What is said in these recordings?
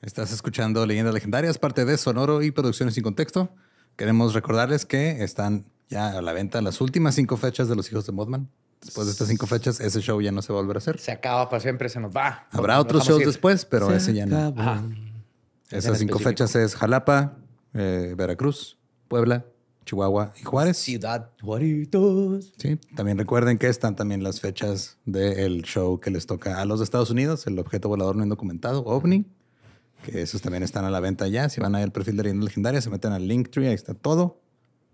Estás escuchando Leyendas Legendarias, parte de Sonoro y Producciones sin Contexto. Queremos recordarles que están ya a la venta las últimas cinco fechas de Los Hijos de Modman. Después de estas cinco fechas, ese show ya no se va a volver a hacer. Se acaba para siempre, se nos va. Habrá otros shows después, pero ese ya no. Esas cinco fechas es Jalapa, eh, Veracruz, Puebla, Chihuahua y Juárez. Ciudad Juaritos. Sí, también recuerden que están también las fechas del show que les toca a los Estados Unidos, el objeto volador no indocumentado, OVNI que esos también están a la venta ya. Si van a ver el perfil de leyenda legendaria se meten al Linktree, ahí está todo,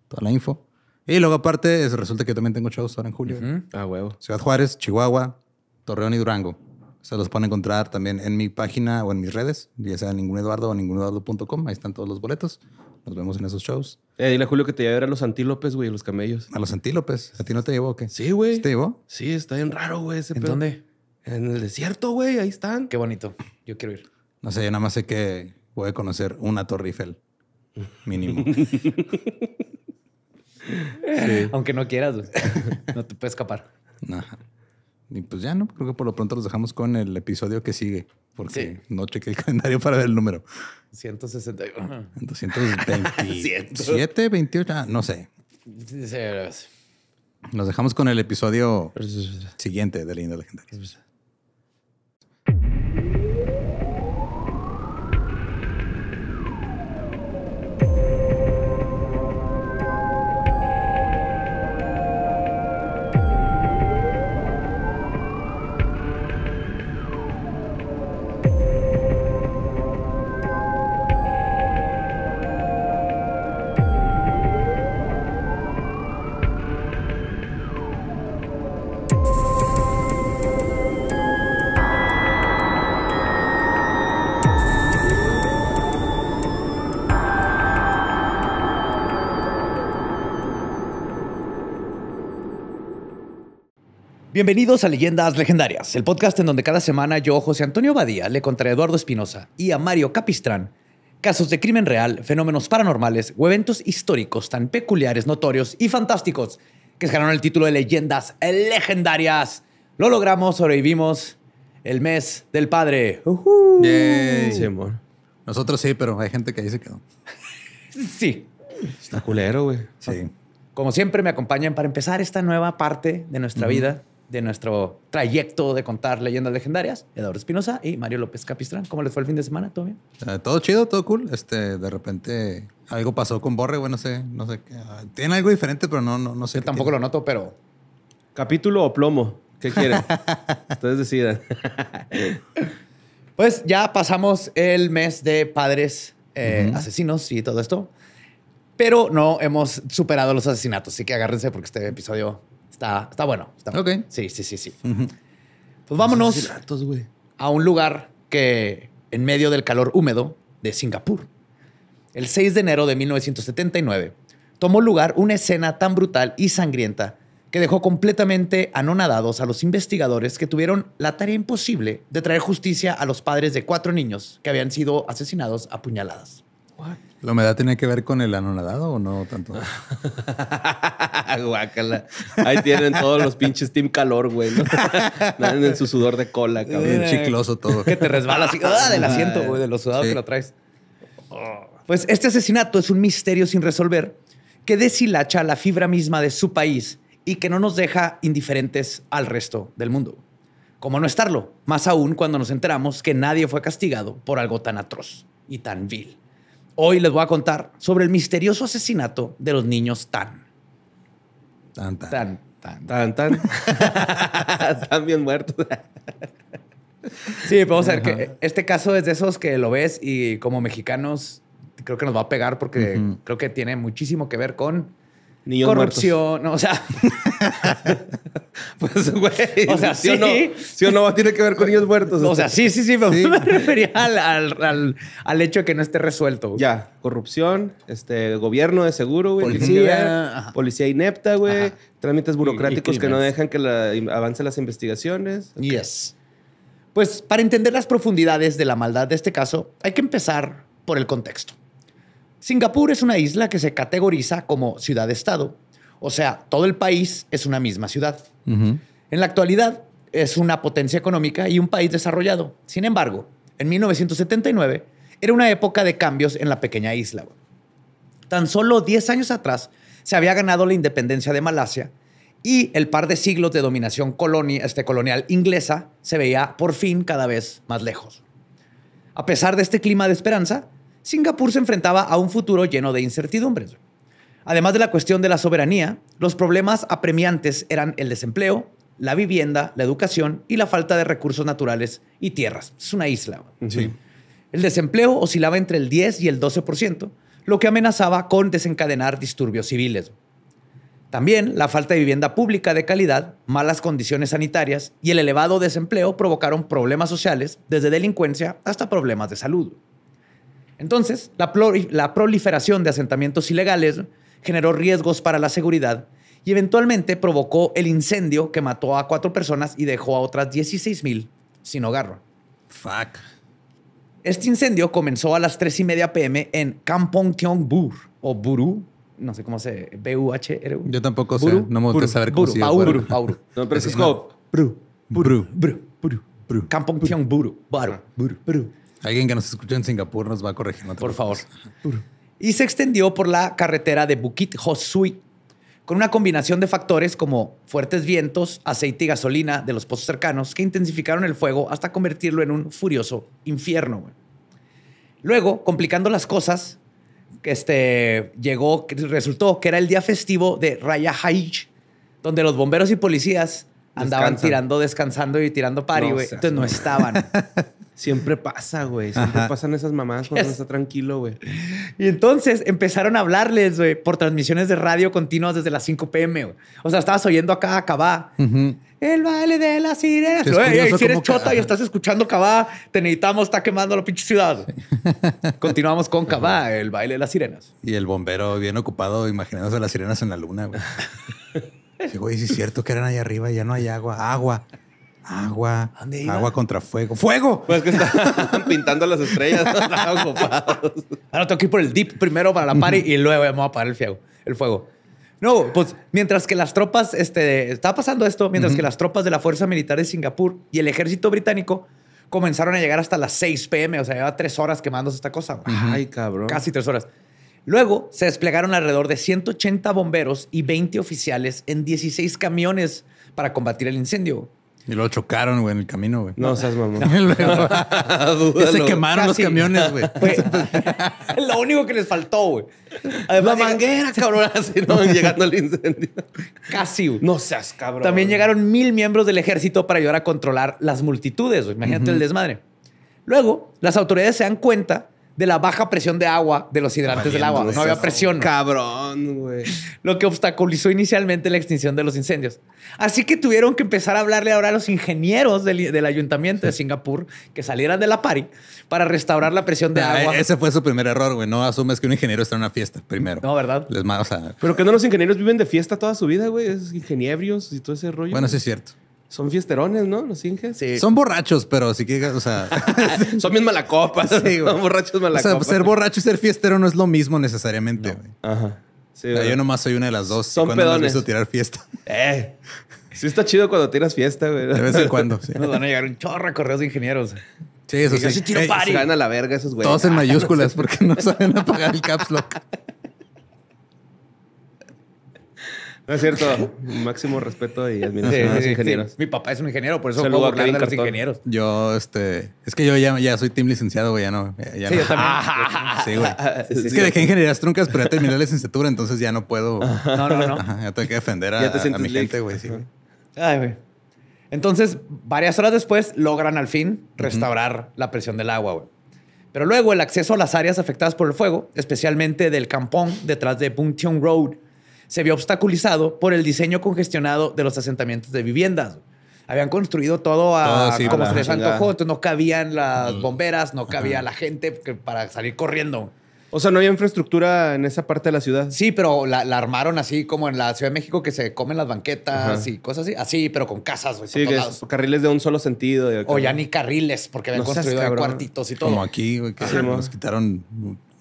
toda la info. Y luego aparte, resulta que yo también tengo shows ahora en julio. Ah, huevo. Ciudad Juárez, Chihuahua, Torreón y Durango. Se los pueden encontrar también en mi página o en mis redes, ya sea en ningún Eduardo o ninguneduardo.com. Ahí están todos los boletos. Nos vemos en esos shows. Eh, dile a Julio que te lleve a los antílopes, güey, a los camellos. A los antílopes. ¿A ti no te llevó o qué? Sí, güey. ¿Te llevó? Sí, está bien raro, güey. ¿En dónde? En el desierto, güey. Ahí están. Qué bonito. Yo quiero ir. No sé, yo nada más sé que voy a conocer una Torre Eiffel. Mínimo. Aunque no quieras, no te puedes escapar. Y pues ya no, creo que por lo pronto los dejamos con el episodio que sigue, porque no chequé el calendario para ver el número. 161. 227, 28, no sé. Nos dejamos con el episodio siguiente de la legendaria. Bienvenidos a Leyendas Legendarias, el podcast en donde cada semana yo, José Antonio Badía, le contra Eduardo Espinosa y a Mario Capistrán casos de crimen real, fenómenos paranormales o eventos históricos tan peculiares, notorios y fantásticos que ganaron el título de Leyendas Legendarias. Lo logramos, sobrevivimos el mes del padre. Nosotros sí, pero hay gente que dice que quedó. sí. Está culero, güey. Sí. Como siempre, me acompañan para empezar esta nueva parte de nuestra vida de nuestro trayecto de contar leyendas legendarias, Eduardo Espinosa y Mario López Capistrán. ¿Cómo les fue el fin de semana? ¿Todo bien? Eh, todo chido, todo cool. Este, de repente algo pasó con Borre, bueno, no sé, no sé. Ah, tiene algo diferente, pero no, no, sé. Yo tampoco lo noto, pero. ¿Capítulo o plomo? ¿Qué quieren? Ustedes decidan. pues ya pasamos el mes de padres eh, asesinos y todo esto. Pero no hemos superado los asesinatos, así que agárrense porque este episodio Está, bueno. Está Sí, sí, sí, sí. Pues vámonos pues a un lugar que en medio del calor húmedo de Singapur. El 6 de enero de 1979 tomó lugar una escena tan brutal y sangrienta que dejó completamente anonadados a los investigadores que tuvieron la tarea imposible de traer justicia a los padres de cuatro niños que habían sido asesinados a puñaladas. ¿La humedad tiene que ver con el anonadado o no tanto? Guácala. Ahí tienen todos los pinches Team Calor, güey. en su sudor de cola, cabrón. Bien chicloso todo. Que te resbala así ¡Ah, del asiento, güey, de los sudados que lo traes. Pues este asesinato es un misterio sin resolver que deshilacha la fibra misma de su país y que no nos deja indiferentes al resto del mundo. Como no estarlo, más aún cuando nos enteramos que nadie fue castigado por algo tan atroz y tan vil. Hoy les voy a contar sobre el misterioso asesinato de los niños Tan. Tan, tan. Tan, tan. Tan, tan. Están bien muertos. sí, podemos vamos a ver que este caso es de esos que lo ves y como mexicanos creo que nos va a pegar porque creo que tiene muchísimo que ver con corrupción, o sea. pues, güey. O sea, sí. O no, sí o no tiene que ver con niños muertos. O, sea, sí, sí, sí, me refería al, hecho de que no esté resuelto. Ya, corrupción, este, gobierno de seguro, güey. Policía. Policía inepta, güey. Trámites burocráticos que no dejan que la, avancen las investigaciones. Yes. Pues para entender las profundidades de la maldad de este caso, hay que empezar por el contexto. Singapur es una isla que se categoriza como ciudad-estado, o sea, todo el país es una misma ciudad. En la actualidad es una potencia económica y un país desarrollado. Sin embargo, en 1979 era una época de cambios en la pequeña isla. Tan solo 10 años atrás se había ganado la independencia de Malasia y el par de siglos de dominación este, colonial inglesa se veía por fin cada vez más lejos. A pesar de este clima de esperanza, Singapur se enfrentaba a un futuro lleno de incertidumbres. Además de la cuestión de la soberanía, los problemas apremiantes eran el desempleo, la vivienda, la educación y la falta de recursos naturales y tierras. Es una isla. El desempleo oscilaba entre el 10 y el 12%, lo que amenazaba con desencadenar disturbios civiles. También la falta de vivienda pública de calidad, malas condiciones sanitarias y el elevado desempleo provocaron problemas sociales, desde delincuencia hasta problemas de salud. Entonces, la, proliferación de asentamientos ilegales generó riesgos para la seguridad y eventualmente provocó el incendio que mató a cuatro personas y dejó a otras 16.000 sin hogar. Fuck. Este incendio comenzó a las 3 y media pm en Kampong Bur o Buru. No sé cómo se... B-U-H-R-U. Yo tampoco sé. No me gusta saber cómo se llama. Buru, Buru. No, pero es como... Buru, Buru, Buru, Buru, Buru. Kampong Buru. Buru. Buru. Alguien que nos escuchó en Singapur nos va a corregir. por favor. Y se extendió por la carretera de Bukit Josui, con una combinación de factores como fuertes vientos, aceite y gasolina de los pozos cercanos que intensificaron el fuego hasta convertirlo en un furioso infierno. Luego, complicando las cosas, este, llegó, resultó que era el día festivo de Raya Haij, donde los bomberos y policías andaban tirando, descansando y tirando pari, güey. Entonces no estaban. Siempre pasa, güey. Siempre pasan esas mamás cuando uno está tranquilo, güey. Y entonces empezaron a hablarles, güey, por transmisiones de radio continuas desde las 5 pm, güey. O sea, estabas oyendo acá a Cabá. El baile de las sirenas. y si eres chota y estás escuchando Cabá, te necesitamos, está quemando la pinche ciudad. Continuamos con Cabá, el baile de las sirenas. Y el bombero bien ocupado imaginándose las sirenas en la luna, güey. Sí, güey, sí es cierto que eran allá arriba y ya no hay agua. Agua. Agua. Agua contra fuego. ¡Fuego! Pues que están pintando las estrellas. Ahora tengo que ir por el dip primero para la party y luego vamos a apagar el fuego. El fuego. No, pues mientras que las tropas, este, estaba pasando esto, mientras que las tropas de la Fuerza Militar de Singapur y el ejército británico comenzaron a llegar hasta las 6 pm, o sea, lleva tres horas quemándose esta cosa. Ay, cabrón. Casi tres horas. Luego se desplegaron alrededor de 180 bomberos y 20 oficiales en 16 camiones para combatir el incendio. Y luego chocaron, güey, en el camino, güey. No seas mamón. se quemaron los camiones, güey. Lo único que les faltó, güey. La manguera, cabrón, así, ¿no? Llegando al incendio. Casi, güey. No seas cabrón. También llegaron mil miembros del ejército para ayudar a controlar las multitudes, güey. Imagínate el desmadre. Luego, las autoridades se dan cuenta de la baja presión de agua de los hidrantes del agua. No había presión. Cabrón, güey. Lo que obstaculizó inicialmente la extinción de los incendios. Así que tuvieron que empezar a hablarle ahora a los ingenieros del, ayuntamiento de Singapur que salieran de la pari para restaurar la presión de ah, agua. Ese fue su primer error, güey. No asumes que un ingeniero está en una fiesta primero. No, ¿verdad? Les o Pero que no los ingenieros viven de fiesta toda su vida, güey. Es ingenieros y todo ese rollo. Bueno, sí es cierto. Son fiesterones, ¿no? Los Inges. Sí. Son borrachos, pero sí que, o sea. son bien malacopas. Sí, son borrachos malacopas. O sea, ser borracho y ser fiestero no es lo mismo necesariamente. Ajá. o sea, yo nomás soy una de las dos. Son cuando pedones. Visto tirar fiesta. Eh. Sí está chido cuando tiras fiesta, güey. De vez en cuando. Sí. Nos van a llegar un chorro a correos de ingenieros. Sí, eso sí. Tiro se van a la verga esos güeyes. Todos en mayúsculas porque no saben apagar el caps lock. No es cierto. Máximo respeto y admiración a los ingenieros. Mi papá es un ingeniero, por eso Saludo puedo hablar de los ingenieros. Yo, este... Es que yo ya, ya soy team licenciado, güey. Ya no... Ya, sí, yo también. Sí, güey. es que dejé ingenierías truncas, pero ya terminé la licenciatura, entonces ya no puedo... No, no, no. ya tengo que defender a, mi gente, güey. Sí, Ay, güey. Entonces, varias horas después, logran al fin restaurar la presión del agua, güey. Pero luego el acceso a las áreas afectadas por el fuego, especialmente del campón detrás de Buntion Road, se vio obstaculizado por el diseño congestionado de los asentamientos de viviendas. Habían construido todo, a, como se les antojó, entonces no cabían las bomberas, no cabía la gente para salir corriendo. O sea, no había infraestructura en esa parte de la ciudad. Sí, pero la, armaron así como en la Ciudad de México que se comen las banquetas y cosas así. Así, pero con casas. sí, carriles de un solo sentido. o ya ni carriles porque habían construido cuartitos y todo. Como aquí, güey, que nos quitaron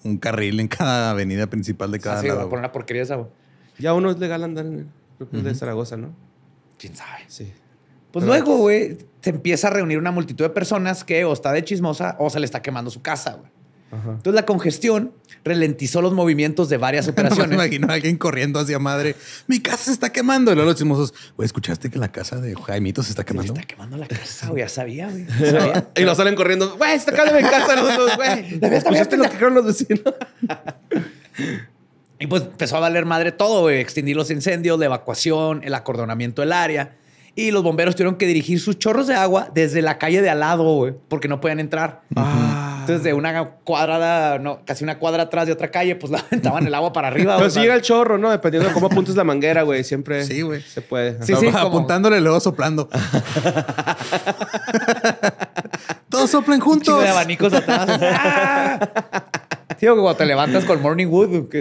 un carril en cada avenida principal de cada lado. sí, Por una porquería esa, ya uno es legal andar en el Club de Zaragoza, ¿no? ¿Quién sabe? Sí. Pues luego, güey, se empieza a reunir una multitud de personas que o está de chismosa o se le está quemando su casa, güey. Entonces la congestión ralentizó los movimientos de varias operaciones. me imagino a alguien corriendo hacia madre. Mi casa se está quemando. Y luego los chismosos, güey, ¿escuchaste que la casa de Jaimito se está quemando? Se está quemando la casa, güey. Ya sabía, güey. y lo salen corriendo. Güey, se está quemando de mi casa dos, güey. ¿Escuchaste lo que dijeron los vecinos? Y pues empezó a valer madre todo, güey. los incendios, la evacuación, el acordonamiento del área. Y los bomberos tuvieron que dirigir sus chorros de agua desde la calle de al lado, güey, porque no podían entrar. Ah. Entonces, de una cuadrada, no, casi una cuadra atrás de otra calle, pues la aventaban el agua para arriba. Pero sí era el chorro, ¿no? Dependiendo de cómo apuntes la manguera, güey. Siempre sí, güey. se puede. Sí, sí, apuntándole, luego soplando. Todos soplan juntos. de abanicos atrás. Tío, o cuando te levantas con Morning Wood, que,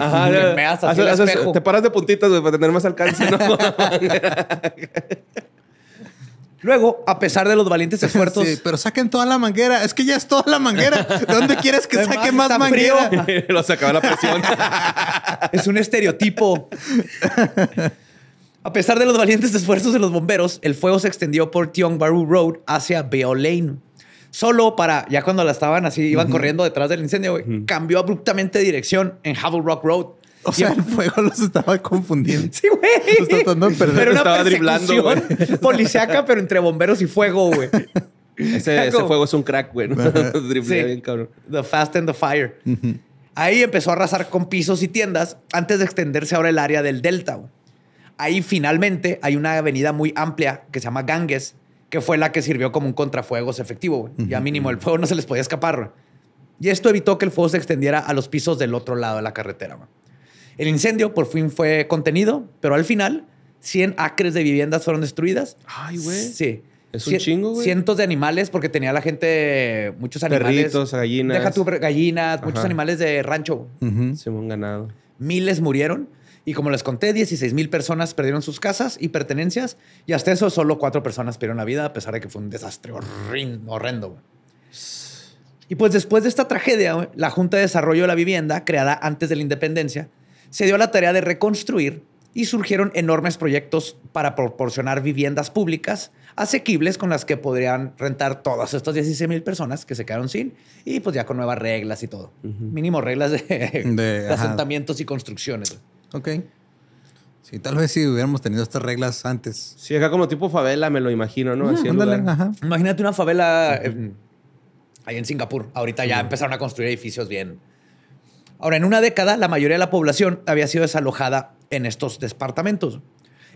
meas así el espejo. te paras de puntitas, para tener más alcance. ¿no? Luego, a pesar de los valientes esfuerzos. Sí, pero saquen toda la manguera. Es que ya es toda la manguera. ¿De dónde quieres que saque más manguera? Lo sacaba la presión. es un estereotipo. a pesar de los valientes esfuerzos de los bomberos, el fuego se extendió por Tiong Bahru Road hacia Lane solo para, ya cuando la estaban así, iban corriendo detrás del incendio, güey, cambió abruptamente de dirección en Havel Rock Road. O sea, el fuego los estaba confundiendo. Sí, güey. Pero estaba driblando, Policiaca, pero entre bomberos y fuego, güey. Ese, fuego es un crack, güey. bien, cabrón. The Fast and the Fire. Ahí empezó a arrasar con pisos y tiendas antes de extenderse ahora el área del Delta. Ahí finalmente hay una avenida muy amplia que se llama Ganges, que fue la que sirvió como un contrafuegos efectivo. Ya mínimo el fuego no se les podía escapar. Y esto evitó que el fuego se extendiera a los pisos del otro lado de la carretera. El incendio por fin fue contenido, pero al final 100 acres de viviendas fueron destruidas. Ay, güey. Sí. Es un chingo, güey. Cientos de animales, porque tenía la gente, muchos animales. Perritos, gallinas. Deja tu gallinas, muchos animales de rancho. Uh ganado. Miles murieron y como les conté, 16 mil personas perdieron sus casas y pertenencias y hasta eso solo cuatro personas perdieron la vida a pesar de que fue un desastre horrendo. Y pues después de esta tragedia, la Junta de Desarrollo de la Vivienda, creada antes de la independencia, se dio la tarea de reconstruir y surgieron enormes proyectos para proporcionar viviendas públicas asequibles con las que podrían rentar todas estas 16 mil personas que se quedaron sin y pues ya con nuevas reglas y todo. Mínimo reglas de asentamientos y construcciones. Ok. Sí, tal vez si hubiéramos tenido estas reglas antes. Sí, acá como tipo favela, me lo imagino, ¿no? Ah, Imagínate una favela eh, ahí en Singapur. Ahorita ya empezaron a construir edificios bien. Ahora, en una década, la mayoría de la población había sido desalojada en estos departamentos.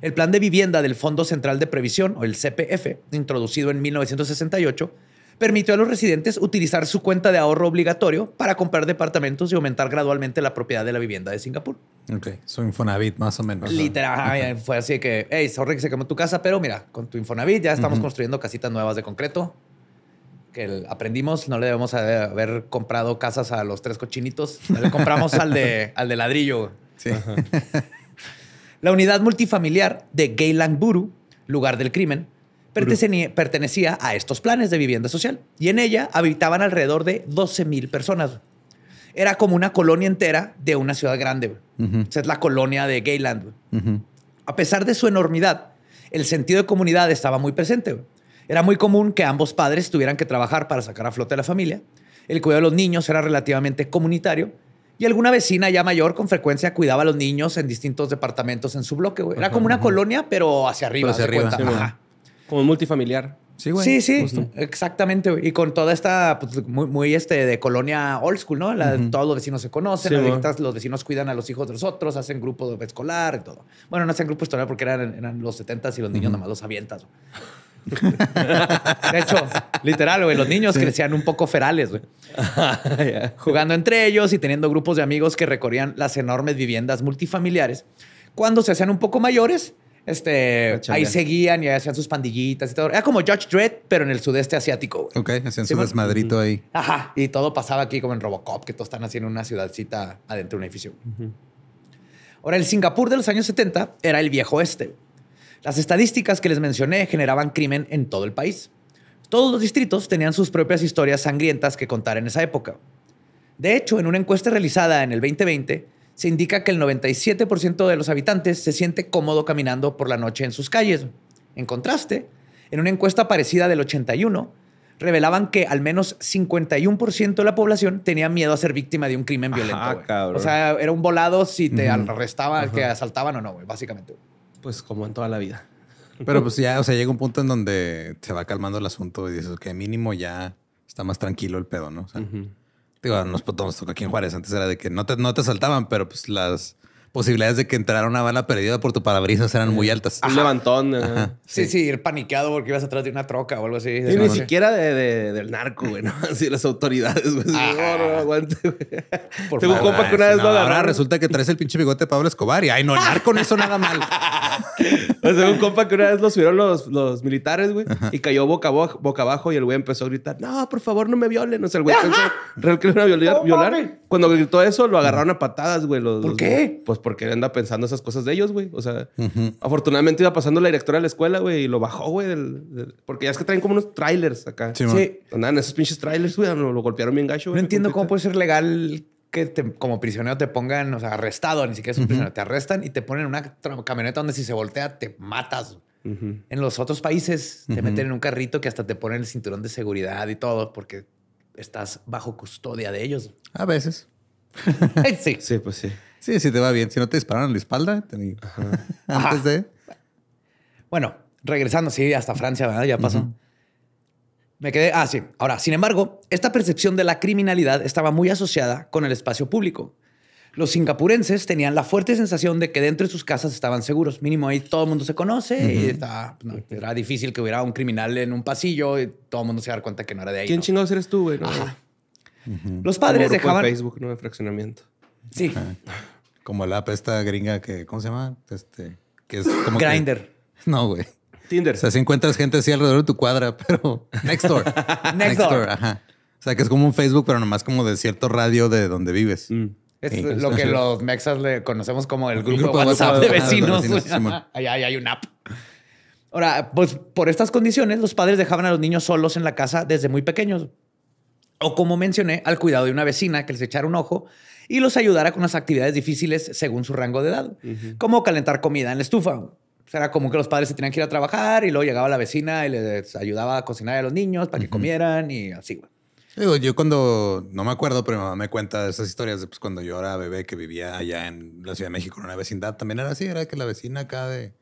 El plan de vivienda del Fondo Central de Previsión, o el CPF, introducido en 1968, permitió a los residentes utilizar su cuenta de ahorro obligatorio para comprar departamentos y aumentar gradualmente la propiedad de la vivienda de Singapur. Ok, su Infonavit más o menos. Literal, fue así que, hey, sorry que se quemó tu casa, pero mira, con tu Infonavit ya estamos construyendo casitas nuevas de concreto. Que aprendimos, no le debemos haber comprado casas a los tres cochinitos, le compramos al, de, al de ladrillo. la unidad multifamiliar de Geylang Buru, lugar del crimen, pertenecía, a estos planes de vivienda social y en ella habitaban alrededor de 12.000 personas. Era como una colonia entera de una ciudad grande. es la colonia de Gayland. A pesar de su enormidad, el sentido de comunidad estaba muy presente. Era muy común que ambos padres tuvieran que trabajar para sacar a flote a la familia. El cuidado de los niños era relativamente comunitario y alguna vecina ya mayor con frecuencia cuidaba a los niños en distintos departamentos en su bloque. Era como una colonia, pero hacia arriba. hacia como multifamiliar. Sí, güey. Sí, sí, exactamente. Y con toda esta, pues, muy, este, de colonia old school, ¿no? Todos los vecinos se conocen, los vecinos cuidan a los hijos de los otros, hacen grupo escolar y todo. Bueno, no hacen grupo escolar porque eran, eran los 70 y los niños nada más los avientas. de hecho, literal, güey, los niños crecían un poco ferales, Jugando entre ellos y teniendo grupos de amigos que recorrían las enormes viviendas multifamiliares. Cuando se hacían un poco mayores, este, ahí seguían y hacían sus pandillitas y todo. Era como George Dredd, pero en el sudeste asiático. Ok, hacían su desmadrito ahí. Ajá, y todo pasaba aquí como en Robocop, que todos están haciendo una ciudadcita adentro de un edificio. Ahora, el Singapur de los años 70 era el viejo este. Las estadísticas que les mencioné generaban crimen en todo el país. Todos los distritos tenían sus propias historias sangrientas que contar en esa época. De hecho, en una encuesta realizada en el 2020, se indica que el 97% de los habitantes se siente cómodo caminando por la noche en sus calles. En contraste, en una encuesta parecida del 81, revelaban que al menos 51% de la población tenía miedo a ser víctima de un crimen violento. o sea, era un volado si te arrestaban, te asaltaban o no, básicamente. Pues como en toda la vida. Pero pues ya, o sea, llega un punto en donde se va calmando el asunto y dices que mínimo ya está más tranquilo el pedo, ¿no? O digo, a toca aquí en Juárez. Antes era de que no te, no te saltaban, pero pues las posibilidades de que entrara una bala perdida por tu parabrisas eran muy eh, altas. Un levantón. Sí, sí, ir paniqueado porque ibas atrás de una troca o algo así. Y ni siquiera de, del narco, güey, ¿no? Así las autoridades, güey. Ah. No, no, aguante, güey. Tengo un compa que una ah, vez no, lo Ahora resulta que traes el pinche bigote de Pablo Escobar y, ay, no, el narco no hizo nada mal. según un compa que una vez lo subieron los, militares, güey, y cayó boca, abajo, boca abajo y el güey empezó a gritar, no, por favor, no me violen. O sea, el güey pensó que lo iban a violar. Cuando gritó eso, lo agarraron a patadas, güey. ¿Por qué? Pues porque anda pensando esas cosas de ellos, güey. O sea, afortunadamente iba pasando la directora de la escuela, güey, y lo bajó, güey. porque ya es que traen como unos trailers acá. Sí, sí. Andaban esos pinches trailers, güey, lo, lo, golpearon bien gacho, No entiendo cómo puede ser legal que como prisionero te pongan, o sea, arrestado, ni siquiera es un prisionero, te arrestan y te ponen en una camioneta donde si se voltea te matas. En los otros países te meten en un carrito que hasta te ponen el cinturón de seguridad y todo porque estás bajo custodia de ellos. A veces. sí. Sí, pues sí. Sí, sí te va bien. Si no te dispararon en la espalda, antes de... Bueno, regresando, sí, hasta Francia, ¿verdad? Ya pasó. Me quedé, ah, sí. Ahora, sin embargo, esta percepción de la criminalidad estaba muy asociada con el espacio público. Los singapurenses tenían la fuerte sensación de que dentro de sus casas estaban seguros. Mínimo ahí todo el mundo se conoce y era difícil que hubiera un criminal en un pasillo y todo el mundo se dar cuenta que no era de ahí. ¿Quién chingados eres tú, güey? Los padres dejaban. Facebook, ¿no? De fraccionamiento. Sí. Como la app esta gringa que, ¿cómo se llama? Este, que es como Grinder. no, güey. Tinder. O sea, si encuentras gente así alrededor de tu cuadra, pero next door. Ajá. O sea, que es como un Facebook, pero nomás como de cierto radio de donde vives. Mm. Es lo que los mexas le conocemos como el grupo, WhatsApp, de vecinos. hay un app. Ahora, pues por estas condiciones, los padres dejaban a los niños solos en la casa desde muy pequeños. O como mencioné, al cuidado de una vecina que les echara un ojo y los ayudara con las actividades difíciles según su rango de edad, como calentar comida en la estufa. era común que los padres se tenían que ir a trabajar y luego llegaba la vecina y les ayudaba a cocinar a los niños para que comieran y así, yo cuando, no me acuerdo, pero mi mamá me cuenta esas historias de pues, cuando yo era bebé que vivía allá en la Ciudad de México, en una vecindad, también era así, era que la vecina acá de...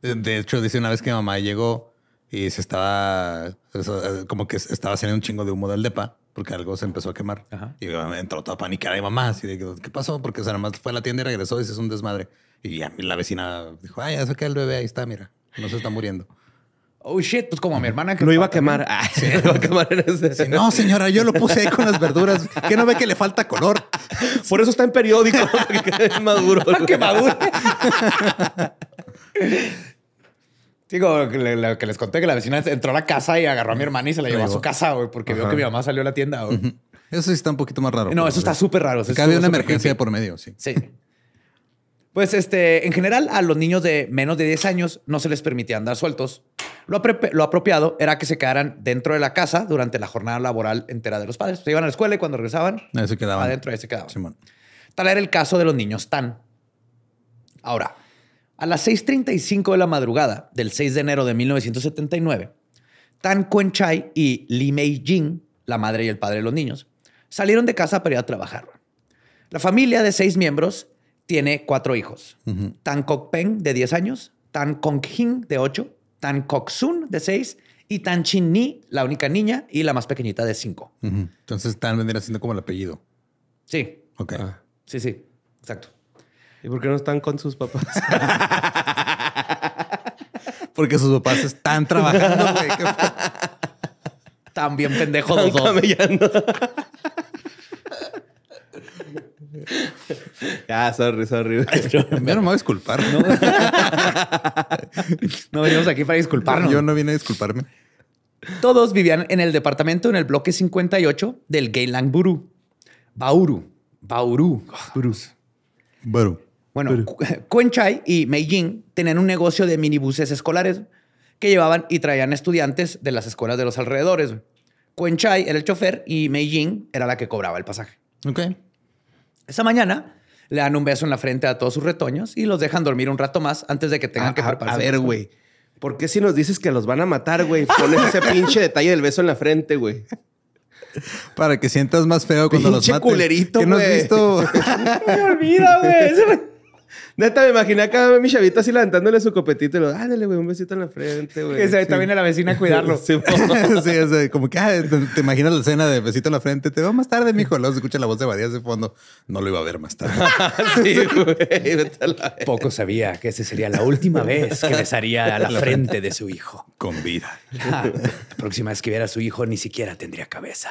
De, de hecho, dice una vez que mi mamá llegó y se estaba, eh, como que estaba haciendo un chingo de humo del depa porque algo se empezó a quemar. Y entró toda paniqueada y mamá, Y de, ¿qué pasó? Porque o nada más fue a la tienda y regresó y se hizo un desmadre. Y la vecina dijo, ay, ya el bebé, ahí está, mira, no se está muriendo. Oh shit, pues como mi hermana que ah, lo iba a quemar. lo iba a quemar no, señora, yo lo puse ahí con las verduras. ¿Qué no ve que le falta color? Por eso está en periódico. maduro. maduro Digo, lo que les conté que la vecina entró a la casa y agarró a mi hermana y se la llevó a su casa, güey, porque vio que mi mamá salió a la tienda. Eso sí está un poquito más raro. No, eso está súper raro. Acá había una emergencia por medio, sí. Sí. Pues este, en general, a los niños de menos de 10 años no se les permitía andar sueltos. Lo, apropiado era que se quedaran dentro de la casa durante la jornada laboral entera de los padres. Se iban a la escuela y cuando regresaban, ahí se quedaban. Adentro, ahí se quedaban. Tal era el caso de los niños tan. Ahora, a las 6.35 de la madrugada del 6 de enero de 1979, Tan Kuen Chai y Li Mei Jing, la madre y el padre de los niños, salieron de casa para ir a trabajar. La familia de seis miembros tiene cuatro hijos. Tan Kok Peng, de 10 años, Tan Kong Hing, de 8, Tan Kok Sun, de 6, y Tan Chin Ni, la única niña y la más pequeñita de 5. Entonces Tan vendría siendo como el apellido. Sí. Ok. Sí, sí. Exacto. ¿Y por qué no están con sus papás? Porque sus papás están trabajando, güey. Están bien pendejos los dos. Ya, sorry, sorry. Yo no me voy a disculpar, ¿no? venimos aquí para disculparnos. Yo no vine a disculparme. Todos vivían en el departamento en el bloque 58 del Geylang Buru. Bauru. Bauru. Burus, Bauru. Bueno, Quenchai y Meijing tenían un negocio de minibuses escolares que llevaban y traían estudiantes de las escuelas de los alrededores. Quenchai era el chofer y Meijing era la que cobraba el pasaje. Ok. Esa mañana le dan un beso en la frente a todos sus retoños y los dejan dormir un rato más antes de que tengan ah, que prepararse. A ver, güey. ¿Por qué si nos dices que los van a matar, güey? Pones ese pinche detalle del beso en la frente, güey. Para que sientas más feo cuando los los mates. culerito, güey. ¿Qué no has visto? Me olvida, güey. Neta, me imaginé acá mi chavito así levantándole su copetito y lo, dale güey, un besito en la frente, güey. Que se la vecina a cuidarlo. sí, como que ah, te, imaginas la escena de besito en la frente. Te veo más tarde, mijo. Luego se escucha la voz de Badías de fondo. No lo iba a ver más tarde. sí, güey. Poco sabía que esa sería la última vez que besaría a la frente de su hijo. Con vida. Ah, la próxima vez que viera a su hijo, ni siquiera tendría cabeza.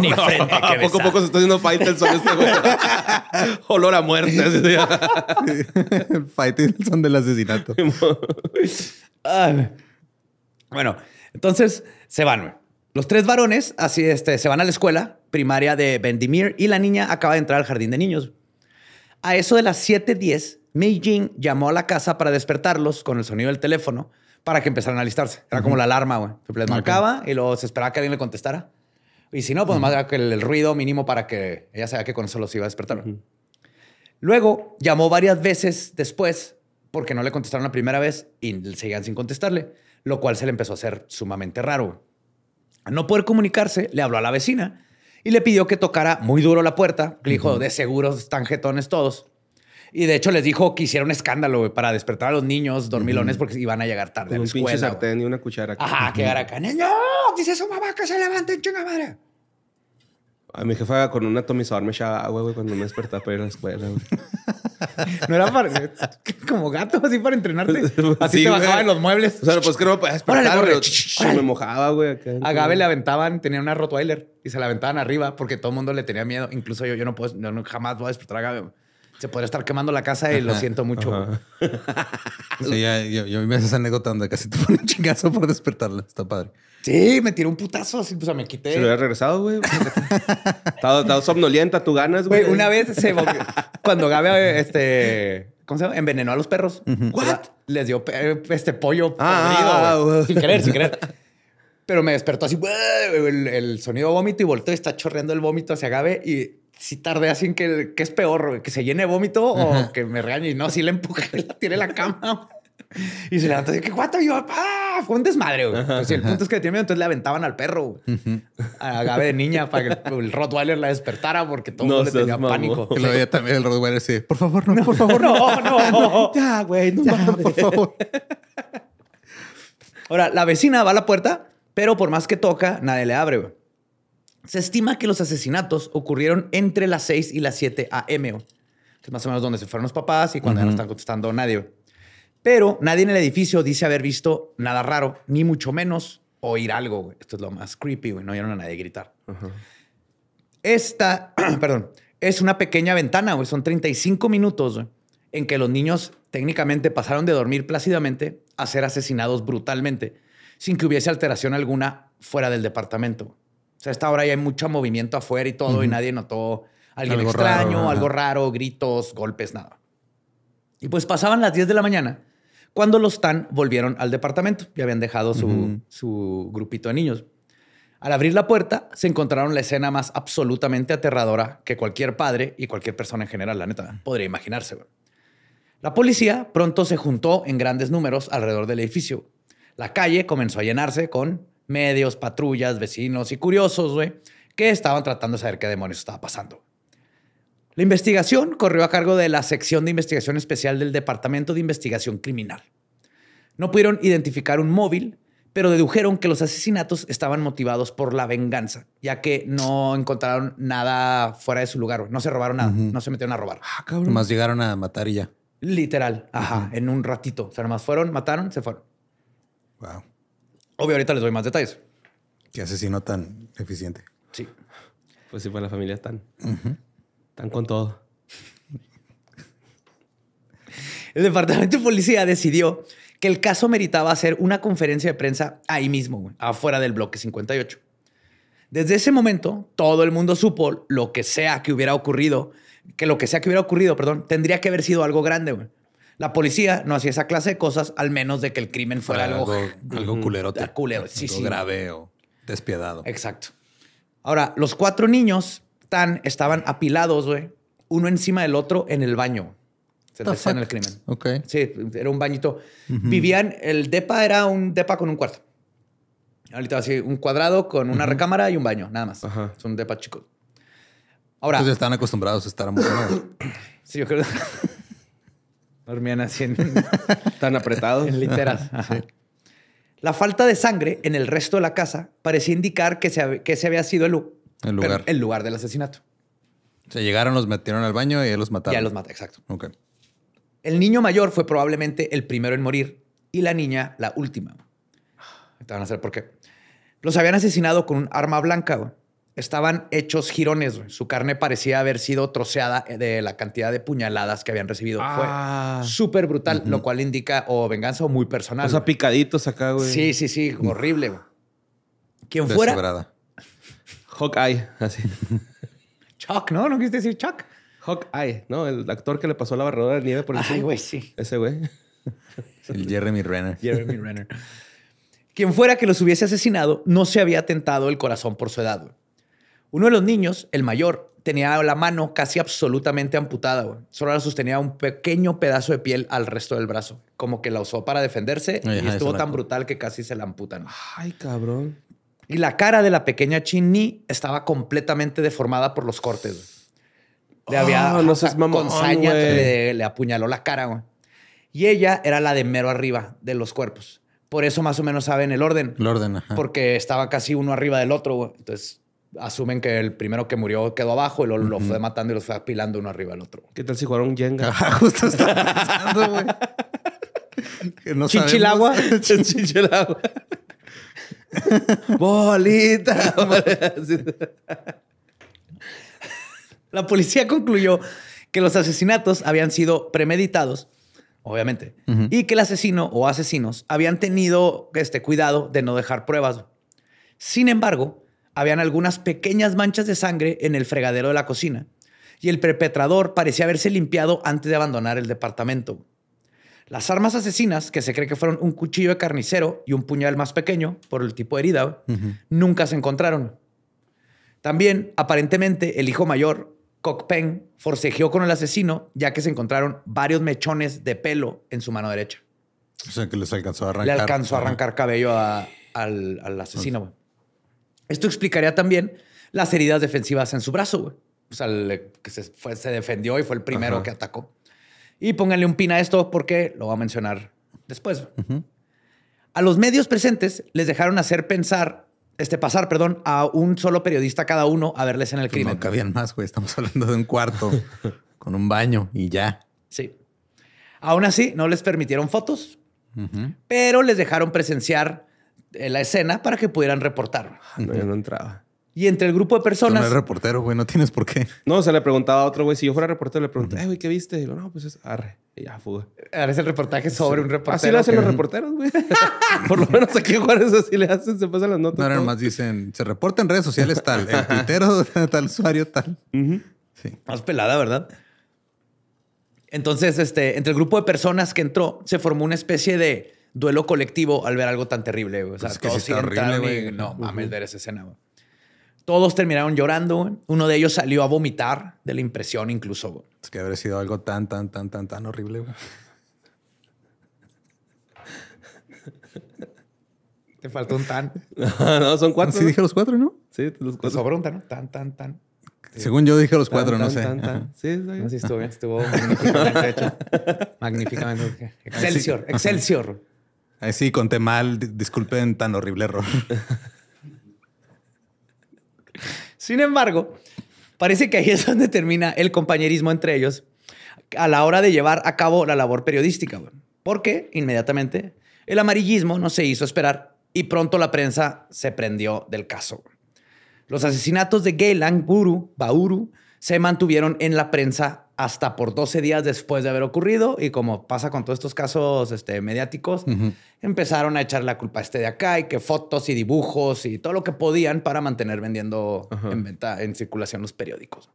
ni frente que Poco a poco se está haciendo fight el este güey. Olor a muerte. el son del asesinato. bueno, entonces se van. Los tres varones así, este, se van a la escuela primaria de Vendimir y la niña acaba de entrar al jardín de niños. A eso de las 7:10, Mei Jing llamó a la casa para despertarlos con el sonido del teléfono para que empezaran a alistarse. Era como la alarma, güey. Les marcaba y luego se esperaba que alguien le contestara. Y si no, pues más que el, ruido mínimo para que ella sabía que con eso los iba a despertar. Luego llamó varias veces después porque no le contestaron la primera vez y seguían sin contestarle, lo cual se le empezó a hacer sumamente raro. Al no poder comunicarse, le habló a la vecina y le pidió que tocara muy duro la puerta. Le dijo, de seguros, están jetones todos. Y de hecho les dijo que hiciera un escándalo para despertar a los niños dormilones porque iban a llegar tarde a la pinche sartén una cuchara. Ajá, que acá. ¡No! Dice su mamá que se levanten, chinga madre. A mi jefa con un atomizador me echaba agua, güey, cuando me despertaba para ir a la escuela, No era para... Como gato, así para entrenarte. Así te bajaba en los muebles. O sea, pues que pues, me Me mojaba, güey. a Gabe le aventaban, tenía una Rottweiler y se la aventaban arriba porque todo el mundo le tenía miedo. Incluso yo, yo no puedo... yo jamás voy a despertar a Gabe, se podría estar quemando la casa y lo siento mucho. sí, yo, yo me hace esa anécdota donde casi te un chingazo por despertarla. Está padre. Sí, me tiró un putazo, así, o sea, me quité. Se lo hubiera regresado, güey. Estaba somnolienta, tú ganas, güey. Una vez se cuando Gabe, este, ¿cómo se llama? Envenenó a los perros. ¿What? Les dio este pollo ah, ah podrido, ah, sin querer, sin querer. Pero me despertó así, güey, el, sonido sonido vómito y volteó y está chorreando el vómito hacia Gabe y si tardé así en que, que es peor, que se llene vómito o que me regañe. Y no, si le empujé, la tiré la cama y se levanta y ¿qué guato, yo, ¡ah! Fue un desmadre, güey. Entonces, pues el punto es que tiene miedo, entonces le aventaban al perro, A Gabe de niña para que el Rottweiler la despertara porque todo el mundo le tenía pánico. Que lo veía también el Rottweiler sí, por favor, no, no por favor, no. no, Ya, güey, no ya, mames. por favor. Ahora, la vecina va a la puerta, pero por más que toca, nadie le abre, güey. Se estima que los asesinatos ocurrieron entre las 6 y las 7 a.m. Que es más o menos donde se fueron los papás y cuando ya no están contestando nadie, güey. Pero nadie en el edificio dice haber visto nada raro, ni mucho menos oír algo. Esto es lo más creepy, güey. No oyeron a nadie gritar. Esta, perdón, es una pequeña ventana, güey. Son 35 minutos en que los niños técnicamente pasaron de dormir plácidamente a ser asesinados brutalmente, sin que hubiese alteración alguna fuera del departamento. O sea, a esta hora ya hay mucho movimiento afuera y todo, y nadie notó alguien algo extraño, algo raro, gritos, golpes, nada. Y pues pasaban las 10 de la mañana cuando los Tan volvieron al departamento. y habían dejado su, su grupito de niños. Al abrir la puerta, se encontraron la escena más absolutamente aterradora que cualquier padre y cualquier persona en general, la neta, podría imaginarse. La policía pronto se juntó en grandes números alrededor del edificio. La calle comenzó a llenarse con medios, patrullas, vecinos y curiosos, güey, que estaban tratando de saber qué demonios estaba pasando. La investigación corrió a cargo de la sección de investigación especial del Departamento de Investigación Criminal. No pudieron identificar un móvil, pero dedujeron que los asesinatos estaban motivados por la venganza, ya que no encontraron nada fuera de su lugar. No se robaron nada, no se metieron a robar. Ah, Más llegaron a matar y ya. Literal, ajá, en un ratito. O sea, nomás fueron, mataron, se fueron. Wow. Obvio, ahorita les doy más detalles. Qué asesino tan eficiente. Sí. Pues sí, fue pues la familia tan. Están con todo. El departamento de policía decidió que el caso meritaba hacer una conferencia de prensa ahí mismo, afuera del bloque 58. Desde ese momento, todo el mundo supo lo que sea que hubiera ocurrido, que lo que sea que hubiera ocurrido, perdón, tendría que haber sido algo grande. Güey. La policía no hacía esa clase de cosas, al menos de que el crimen fuera, algo, algo, culero, ah, algo grave o despiadado. Exacto. Ahora, los cuatro niños estaban apilados, güey, uno encima del otro en el baño. Se en el crimen. Ok. Sí, era un bañito. Vivían, el depa era un depa con un cuarto. Ahorita así, un cuadrado con una recámara y un baño, nada más. Ajá. Es un depa chico. Ahora. Entonces están acostumbrados a estar amontonados. sí, yo creo. Dormían así en, tan apretados. En literas. La falta de sangre en el resto de la casa parecía indicar que, se, que había sido el el lugar. el lugar del asesinato. Se llegaron, los metieron al baño y él los mataron. Ya los mata, exacto. Ok. El niño mayor fue probablemente el primero en morir y la niña la última. Te van a hacer por qué. Los habían asesinado con un arma blanca. Güey. Estaban hechos jirones. Su carne parecía haber sido troceada de la cantidad de puñaladas que habían recibido. Fue ah. súper brutal, lo cual indica o venganza o muy personal. O sea, picaditos acá, güey. Sí, sí, sí. Horrible, güey. Quien fuera Hawkeye, así. Chuck, ¿no? ¿No quisiste decir Chuck? Hawkeye, ¿no? El actor que le pasó la barredora de nieve por el Ay, güey, sí. Ese güey. El Jeremy Renner. Jeremy Renner. Quien fuera que los hubiese asesinado no se había tentado el corazón por su edad. Uno de los niños, el mayor, tenía la mano casi absolutamente amputada. güey. Solo la sostenía un pequeño pedazo de piel al resto del brazo. Como que la usó para defenderse y estuvo tan brutal que casi se la amputan. Ay, cabrón. Y la cara de la pequeña Chini estaba completamente deformada por los cortes. Le había ah, con saña, le, apuñaló la cara, güey. Y ella era la de mero arriba de los cuerpos. Por eso más o menos saben el orden. El orden, ajá. Porque estaba casi uno arriba del otro, güey. Entonces asumen que el primero que murió quedó abajo y lo, fue matando y lo fue apilando uno arriba del otro. ¿Qué tal si jugaron Jenga? Ah, justo estaba pensando, güey. No Chinchilagua. Chinchilagua. Bolita. La policía concluyó que los asesinatos habían sido premeditados, obviamente, y que el asesino o asesinos habían tenido este cuidado de no dejar pruebas. Sin embargo, habían algunas pequeñas manchas de sangre en el fregadero de la cocina y el perpetrador parecía haberse limpiado antes de abandonar el departamento. Las armas asesinas, que se cree que fueron un cuchillo de carnicero y un puñal más pequeño por el tipo de herida, nunca se encontraron. También, aparentemente, el hijo mayor, Peng, forcejeó con el asesino ya que se encontraron varios mechones de pelo en su mano derecha. O sea, que les alcanzó a arrancar. Le alcanzó a arrancar cabello al, asesino, Esto explicaría también las heridas defensivas en su brazo, güey. O sea, que se, defendió y fue el primero que atacó. Y pónganle un pin a esto porque lo va a mencionar después. A los medios presentes les dejaron hacer pensar, este, pasar, perdón, a un solo periodista cada uno a verles en el pues crimen. No cabían más, güey. Estamos hablando de un cuarto con un baño y ya. Sí. Aún así, no les permitieron fotos, pero les dejaron presenciar eh, la escena para que pudieran reportar. Ah, no, yo no entraba. Y entre el grupo de personas. no eres reportero, güey, no tienes por qué. No, se le preguntaba a otro güey, si yo fuera reportero, le pregunté, güey, ¿qué viste? Y yo, no, pues es arre. Y ya, fuga. Ahora es el reportaje sobre ah, un reportero. Así lo hacen los reporteros, güey. por lo menos aquí en Juárez así le hacen, se pasan las notas. No, nada más dicen, se reporta en redes sociales tal, el tuitero tal, usuario tal. Más pelada, ¿verdad? Entonces, este, entre el grupo de personas que entró, se formó una especie de duelo colectivo al ver algo tan terrible, O sea, pues que sí está horrible, güey. No mames, uh ver esa escena, güey. Todos terminaron llorando. Uno de ellos salió a vomitar de la impresión incluso. Es que habría sido algo tan, tan, tan, tan, tan horrible. Te faltó un tan. no, son cuatro. Sí, dije los cuatro, ¿no? Sí, los cuatro. Sobró un tan, tan, tan, tan. Según yo dije los cuatro, no sé. Tan, tan. Sí, estuvo bien, estuvo magníficamente hecho. magníficamente. Excelsior, Excelsior. Ahí sí, conté mal. Disculpen tan horrible error. Sin embargo, parece que ahí es donde termina el compañerismo entre ellos a la hora de llevar a cabo la labor periodística, porque inmediatamente el amarillismo no se hizo esperar y pronto la prensa se prendió del caso. Los asesinatos de Geylang Buru, Bauru se mantuvieron en la prensa hasta por 12 días después de haber ocurrido y como pasa con todos estos casos este, mediáticos, empezaron a echar la culpa a este de acá y que fotos y dibujos y todo lo que podían para mantener vendiendo en en circulación los periódicos.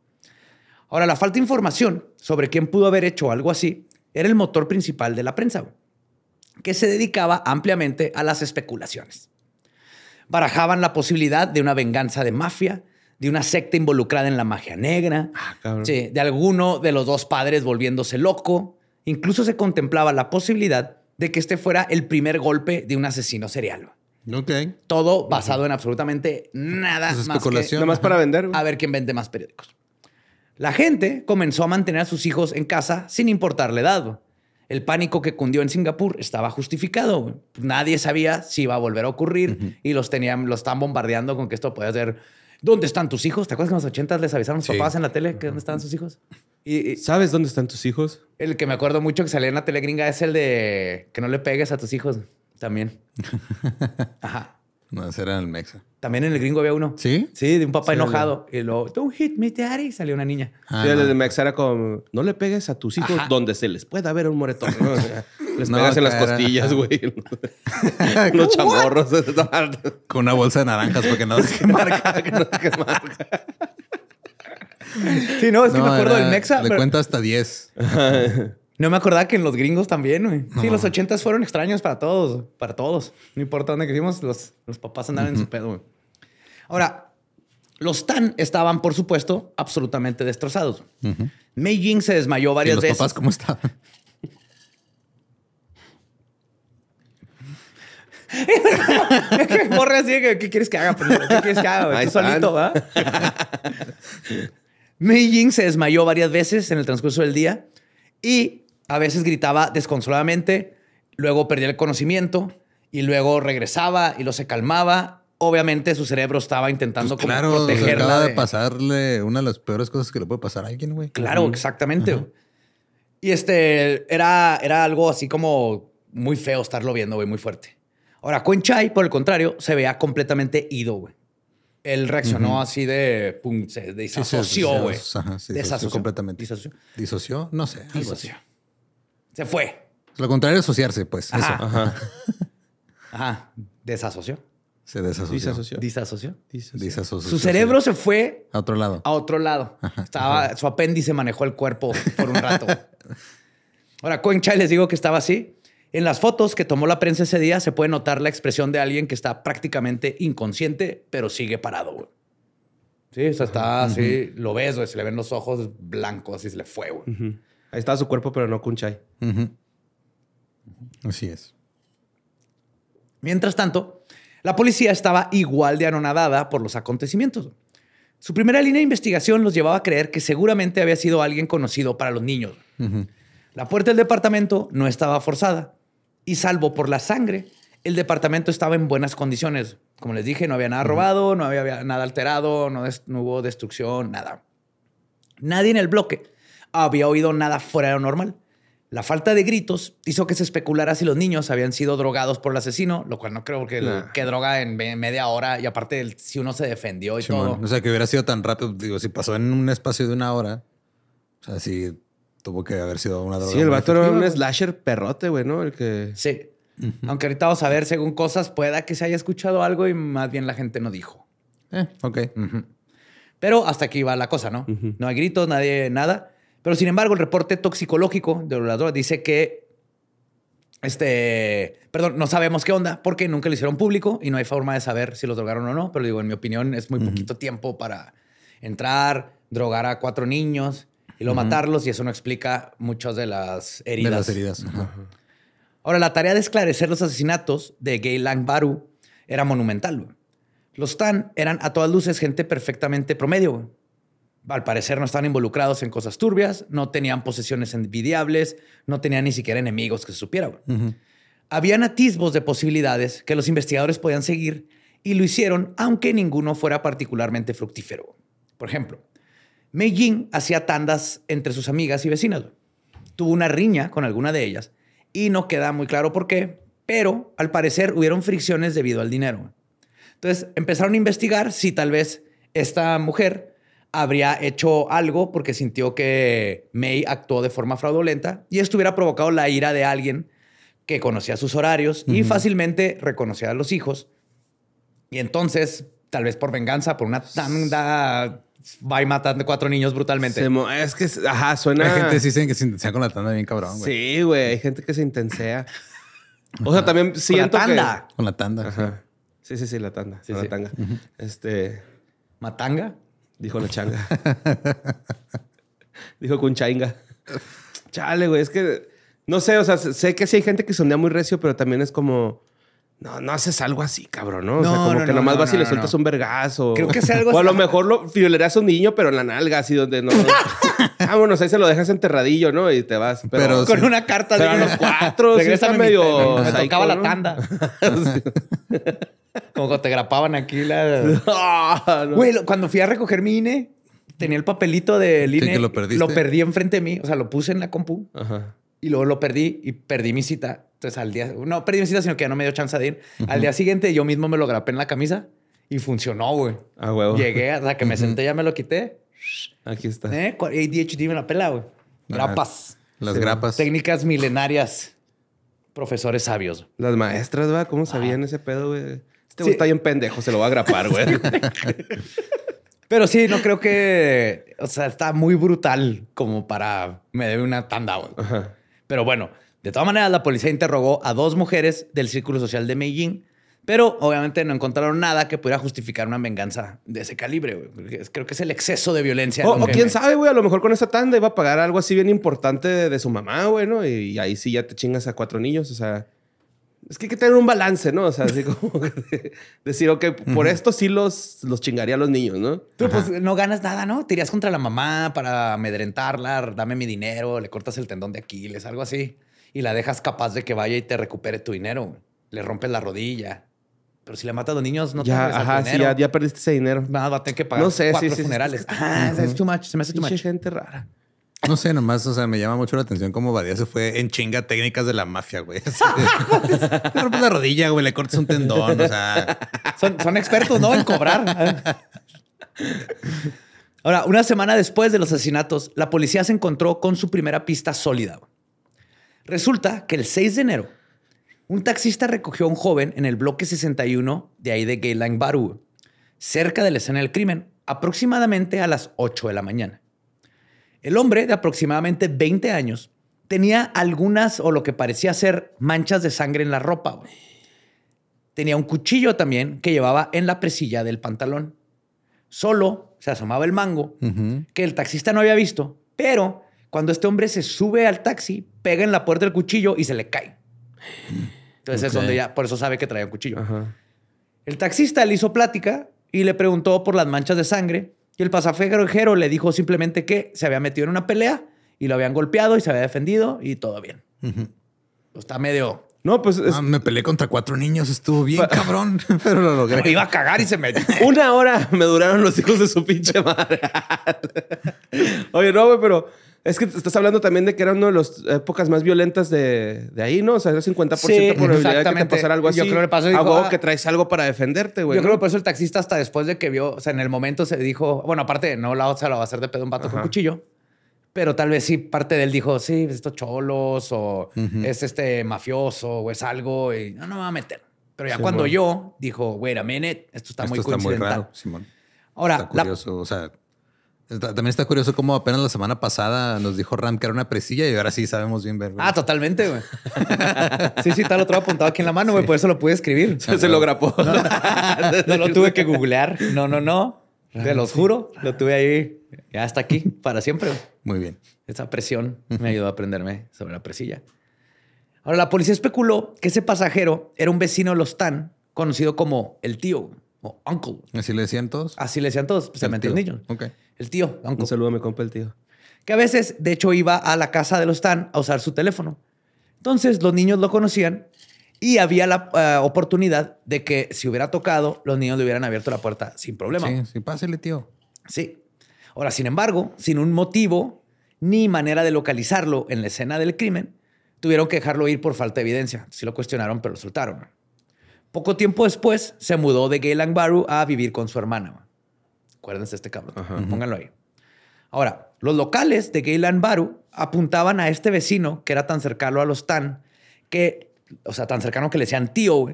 Ahora, la falta de información sobre quién pudo haber hecho algo así era el motor principal de la prensa, que se dedicaba ampliamente a las especulaciones. Barajaban la posibilidad de una venganza de mafia, de una secta involucrada en la magia negra, ah, de alguno de los dos padres volviéndose loco. Incluso se contemplaba la posibilidad de que este fuera el primer golpe de un asesino serial. Ok. Todo basado en absolutamente nada pues más nada más para vender. A ver quién vende más periódicos. La gente comenzó a mantener a sus hijos en casa sin importarle la edad. El pánico que cundió en Singapur estaba justificado. Nadie sabía si iba a volver a ocurrir y los, tenían, los están bombardeando con que esto podía ser ¿Dónde están tus hijos? ¿Te acuerdas que en los 80 les avisaron a los papás en la tele que dónde estaban sus hijos? Y, ¿Sabes dónde están tus hijos? El que me acuerdo mucho que salía en la tele gringa es el de que no le pegues a tus hijos también. Ajá. No, ese era el Mexa. También en el gringo había uno. ¿Sí? Sí, de un papá enojado. Y luego, don't hit me, daddy. Salió una niña. Ah, el de Mexa era como, no le pegues a tus hijos donde se les pueda ver un moretón. Les no, en las costillas, güey. Los chamorros. Con una bolsa de naranjas porque no sé marca. marca. Sí, no, es que me acuerdo del Mexa. Le cuenta hasta 10. No me acordaba que en los gringos también, güey. Sí, los ochentas fueron extraños para todos, para todos. No importa dónde crecimos, los, los papás andaban en su pedo, güey. Ahora, los Tan estaban, por supuesto, absolutamente destrozados. Meijing se desmayó varias ¿Y los veces. papás cómo estaban? es ¿qué quieres que haga? Primero? Pues, ¿Qué quieres que haga? solito, ¿va? Mei Ying se desmayó varias veces en el transcurso del día y a veces gritaba desconsoladamente, luego perdía el conocimiento y luego regresaba y lo se calmaba. Obviamente su cerebro estaba intentando pues claro, protegerla. de... pasarle una de las peores cosas que le puede pasar a alguien, güey. Claro, exactamente. Y este era, era algo así como muy feo estarlo viendo, güey, muy fuerte. Ahora, Chai, por el contrario, se veía completamente ido, güey. Él reaccionó así de, se desasoció, güey. desasoció completamente. Disoció. Disoció, no sé. Disoció. Se fue. Pues lo contrario es asociarse, pues. Ajá. Eso. Ajá. Desasoció. Se desasoció. Disasoció. Desasoció. Su cerebro se fue a otro lado. A otro lado. Estaba, su apéndice manejó el cuerpo por un rato. Ahora, Chai les digo que estaba así en las fotos que tomó la prensa ese día se puede notar la expresión de alguien que está prácticamente inconsciente, pero sigue parado, Sí, está así, lo ves, se le ven los ojos blancos, y se le fue, Ahí estaba su cuerpo, pero no cuncha ahí. Así es. Mientras tanto, la policía estaba igual de anonadada por los acontecimientos. Su primera línea de investigación los llevaba a creer que seguramente había sido alguien conocido para los niños. La puerta del departamento no estaba forzada y salvo por la sangre, el departamento estaba en buenas condiciones. Como les dije, no había nada robado, no había nada alterado, no, hubo destrucción, nada. Nadie en el bloque había oído nada fuera de lo normal. La falta de gritos hizo que se especulara si los niños habían sido drogados por el asesino, lo cual no creo que, droga en media hora y aparte si uno se defendió y todo. O sea, que hubiera sido tan rápido, digo, si pasó en un espacio de una hora, o sea, si tuvo que haber sido una droga. Sí, el vato era un slasher perrote, güey, ¿no? El que. Sí. Aunque ahorita vamos a ver, según cosas, pueda que se haya escuchado algo y más bien la gente no dijo. Eh, ok. Pero hasta aquí va la cosa, ¿no? No hay gritos, nadie, nada. Pero sin embargo, el reporte toxicológico de la droga dice que. Este, perdón, no sabemos qué onda porque nunca lo hicieron público y no hay forma de saber si lo drogaron o no. Pero digo, en mi opinión, es muy poquito tiempo para entrar, drogar a cuatro niños y lo matarlos y eso no explica muchas de las heridas. De las heridas. Ahora, la tarea de esclarecer los asesinatos de Lang Baru era monumental. Los Tan eran a todas luces gente perfectamente promedio. Al parecer no estaban involucrados en cosas turbias, no tenían posesiones envidiables, no tenían ni siquiera enemigos que se supiera. Habían atisbos de posibilidades que los investigadores podían seguir y lo hicieron aunque ninguno fuera particularmente fructífero. Por ejemplo, Mei hacía tandas entre sus amigas y vecinas. Tuvo una riña con alguna de ellas y no queda muy claro por qué, pero al parecer hubieron fricciones debido al dinero. Entonces empezaron a investigar si tal vez esta mujer habría hecho algo porque sintió que May actuó de forma fraudulenta y esto hubiera provocado la ira de alguien que conocía sus horarios y fácilmente reconocía a los hijos. Y entonces, tal vez por venganza, por una tanda va y matando cuatro niños brutalmente. es que, ajá, suena. Hay gente sí se, que se intensea con la tanda bien cabrón, güey. Sí, güey, hay gente que se intensea. o sea, también siento con la tanda. Que... Con la tanda. Ajá. Sí, sí, sí, la tanda. Sí, la tanga. Este. ¿Matanga? Dijo la changa. dijo con changa Chale, güey, es que. No sé, o sea, sé que sí hay gente que sondea muy recio, pero también es como no, no haces algo así, cabrón, ¿no? o sea, como que nomás vas y le sueltas un vergazo. Creo que es algo así. O a lo mejor lo violerás a un niño, pero en la nalga, así donde no. Vámonos, ah, ahí se lo dejas enterradillo, ¿no? Y te vas. Pero, con una carta. de... los cuatro, sí medio. Me tocaba la tanda. como cuando te grapaban aquí la. Güey, cuando fui a recoger mi INE, tenía el papelito del INE. lo Lo perdí enfrente de mí. O sea, lo puse en la compu. Ajá y luego lo perdí y perdí mi cita. Entonces al día, no perdí mi cita, sino que no me dio chance de ir. Al día siguiente yo mismo me lo grapé en la camisa y funcionó, güey. Ah, huevo. Llegué hasta que me senté, ya me lo quité. Aquí está. ¿Eh? ADHD me la pela, güey. Ah, grapas. las grapas. Técnicas milenarias. Profesores sabios. Las maestras, va, ¿cómo ah. sabían ese pedo, güey? Este güey está pendejo, se lo va a grapar, güey. Pero sí, no creo que. O sea, está muy brutal como para. Me debe una tanda, güey. Ajá. Pero bueno, de todas maneras, la policía interrogó a dos mujeres del círculo social de Medellín, pero obviamente no encontraron nada que pudiera justificar una venganza de ese calibre. Creo que es el exceso de violencia. O, quién sabe, güey, a lo mejor con esa tanda iba a pagar algo así bien importante de, su mamá, güey, y, ahí sí ya te chingas a cuatro niños, o sea. Es que hay que tener un balance, ¿no? O sea, así como decir, ok, por esto sí los, los chingaría a los niños, ¿no? Tú pues no ganas nada, ¿no? Te irías contra la mamá para amedrentarla, dame mi dinero, le cortas el tendón de Aquiles, algo así. Y la dejas capaz de que vaya y te recupere tu dinero. Le rompes la rodilla. Pero si le matas a los niños, no ya, te ajá, sí, ya, ya, perdiste ese dinero. Nada, va que pagar no sé, cuatro sí, sí, funerales. ah, es too much. Se me hace too much. gente rara. No sé, nomás, o sea, me llama mucho la atención cómo Badía se fue en chinga técnicas de la mafia, güey. le rompes la rodilla, güey, le cortas un tendón, o sea. Son, expertos, ¿no? En cobrar. Ahora, una semana después de los asesinatos, la policía se encontró con su primera pista sólida. Resulta que el 6 de enero, un taxista recogió a un joven en el bloque 61 de ahí de Gayland Baru, cerca de la escena del crimen, aproximadamente a las 8 de la mañana. El hombre de aproximadamente 20 años tenía algunas o lo que parecía ser manchas de sangre en la ropa. Tenía un cuchillo también que llevaba en la presilla del pantalón. Solo se asomaba el mango que el taxista no había visto, pero cuando este hombre se sube al taxi, pega en la puerta el cuchillo y se le cae. Entonces es donde ya, por eso sabe que traía un cuchillo. El taxista le hizo plática y le preguntó por las manchas de sangre y el pasajero le dijo simplemente que se había metido en una pelea y lo habían golpeado y se había defendido y todo bien. Pues está medio. No, pues ah, me peleé contra cuatro niños, estuvo bien pues, cabrón, pero lo logré. Me iba a cagar y se metió. Una hora me duraron los hijos de su pinche madre. Oye, no, pero es que estás hablando también de que era una de las épocas más violentas de, de ahí, ¿no? O sea, era 50% sí, probabilidad de que te pasara algo así. Yo creo que ah". que traes algo para defenderte, güey. Yo creo que por eso el taxista hasta después de que vio, o sea, en el momento se dijo, bueno, aparte, no la otra la va a hacer de pedo un vato con cuchillo, pero tal vez sí parte de él dijo, sí, estos cholos o es este mafioso o es algo y no, no me va a meter. Pero ya cuando yo dijo, wait a minute, esto está esto muy está Muy raro, Simón. Ahora, curioso, o sea, también está curioso cómo apenas la semana pasada nos dijo Ram que era una presilla y ahora sí sabemos bien ver. Ah, totalmente, güey. sí, sí, tal otro apuntado aquí en la mano, güey. Por eso lo pude escribir. Se, lo grapó. No, no, lo tuve que googlear. No, no, no. Te lo juro. Lo tuve ahí. Ya hasta aquí, para siempre. Muy bien. Esa presión me ayudó a aprenderme sobre la presilla. Ahora, la policía especuló que ese pasajero era un vecino de los TAN, conocido como el tío o uncle. ¿Así le decían todos? Así le decían todos, especialmente pues, los niños. Okay. El tío. Un saludo a mi compa, el tío. Que a veces, de hecho, iba a la casa de los Tan a usar su teléfono. Entonces, los niños lo conocían y había la eh, oportunidad de que si hubiera tocado, los niños le hubieran abierto la puerta sin problema. Sí, sí, el tío. Sí. Ahora, sin embargo, sin un motivo ni manera de localizarlo en la escena del crimen, tuvieron que dejarlo ir por falta de evidencia. Sí lo cuestionaron, pero lo soltaron. Poco tiempo después, se mudó de Gaylang Baru a vivir con su hermana. Acuérdense este cabrón. Pónganlo ahí. Ahora, los locales de Geylan Baru apuntaban a este vecino que era tan cercano a los Tan que, o sea, tan cercano que le sean tío,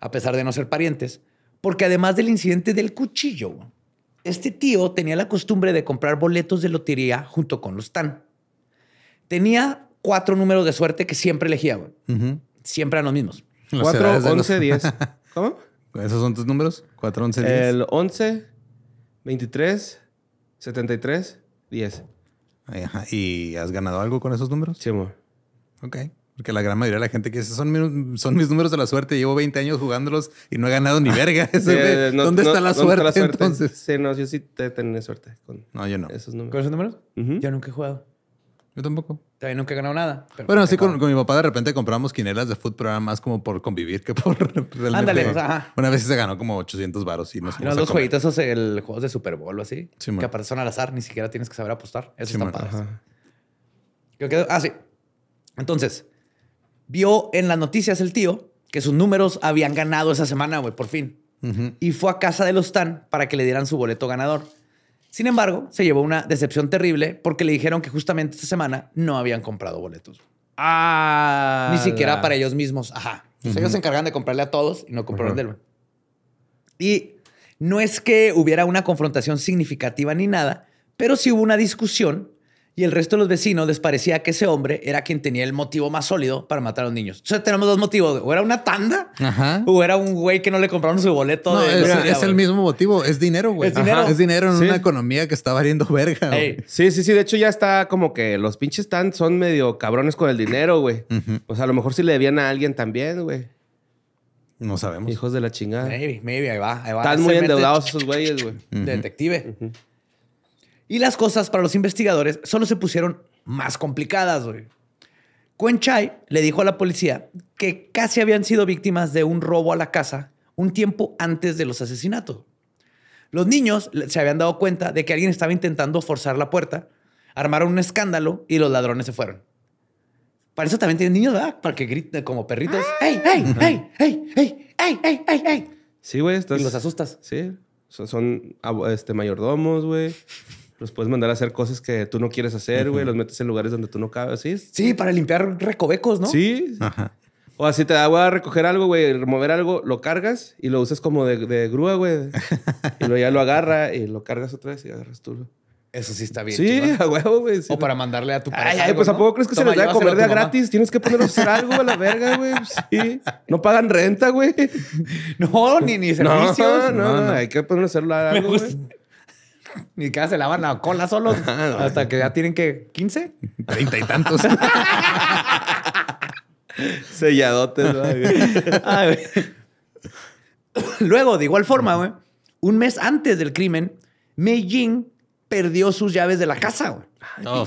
a pesar de no ser parientes, porque además del incidente del cuchillo, este tío tenía la costumbre de comprar boletos de lotería junto con los Tan. Tenía cuatro números de suerte que siempre elegía, Siempre eran los mismos. Cuatro, once, diez. ¿Cómo? ¿Esos son tus números? Cuatro, once, diez. El 11 23, 73, 10. Ajá. ¿Y has ganado algo con esos números? Sí, amor. Ok. Porque la gran mayoría de la gente que dice, son, son mis números de la suerte, llevo 20 años jugándolos y no he ganado ni verga. ¿Dónde, está la suerte, entonces? Sí, no, yo sí te suerte con no, yo no. esos números. ¿Con esos números? Yo nunca he jugado. Yo tampoco. También nunca he ganado nada. bueno, así con, mi papá de repente compramos quinelas de food, pero era más como por convivir que por Ándale, Una vez se ganó como 800 varos y nos Los dos jueguitos, esos, el juego de Super Bowl o así, que aparecen al azar, ni siquiera tienes que saber apostar. Eso están está padre. ah, sí. Entonces, vio en las noticias el tío que sus números habían ganado esa semana, güey, por fin. Y fue a casa de los Tan para que le dieran su boleto ganador. Sin embargo, se llevó una decepción terrible porque le dijeron que justamente esta semana no habían comprado boletos. Ni ah. siquiera para ellos mismos. Ajá. Ellos se encargan de comprarle a todos y no compraron del Y no es que hubiera una confrontación significativa ni nada, pero sí hubo una discusión y el resto de los vecinos les parecía que ese hombre era quien tenía el motivo más sólido para matar a los niños. O sea, tenemos dos motivos. O era una tanda o era un güey que no le compraron su boleto. es, el mismo motivo. Es dinero, güey. Es dinero. en una economía que está valiendo verga. Sí, sí, sí. De hecho, ya está como que los pinches están, son medio cabrones con el dinero, güey. O sea, a lo mejor si le debían a alguien también, güey. No sabemos. Hijos de la chingada. Maybe, maybe, ahí va, Están muy endeudados esos güeyes, güey. De Detective. Y las cosas para los investigadores solo se pusieron más complicadas, güey. Chai le dijo a la policía que casi habían sido víctimas de un robo a la casa un tiempo antes de los asesinatos. Los niños se habían dado cuenta de que alguien estaba intentando forzar la puerta, armaron un escándalo y los ladrones se fueron. Para eso también tienen niños, ¿verdad? Para que griten como perritos. ¡Ey, ey, ey, ey, ey, ey, ey, ey, ey! Sí, güey. Y los asustas. Sí. Son, ah, este, mayordomos, güey. Los puedes mandar a hacer cosas que tú no quieres hacer, güey. Los metes en lugares donde tú no cabes, ¿sí? Sí, para limpiar recovecos, ¿no? Sí. O así te da agua a recoger algo, güey, remover algo, lo cargas y lo usas como de, grúa, güey. y luego ya lo agarra y lo cargas otra vez y agarras tú. Eso sí está bien. Sí, a huevo, güey. o para mandarle a tu pareja. Ay, pues ¿a poco crees que se les da a comer de a gratis? Tienes que poner a hacer algo a la verga, güey. Sí. No pagan renta, güey. No, ni, ni servicios. No, no, no, Hay que ponerle a hacer algo, güey. Ni que se lavan la cola solos ah, hasta que ya tienen que 15, Treinta y tantos. Selladotes. Luego, de igual forma, güey, un mes antes del crimen, Meijing perdió sus llaves de la casa. Güey. Oh,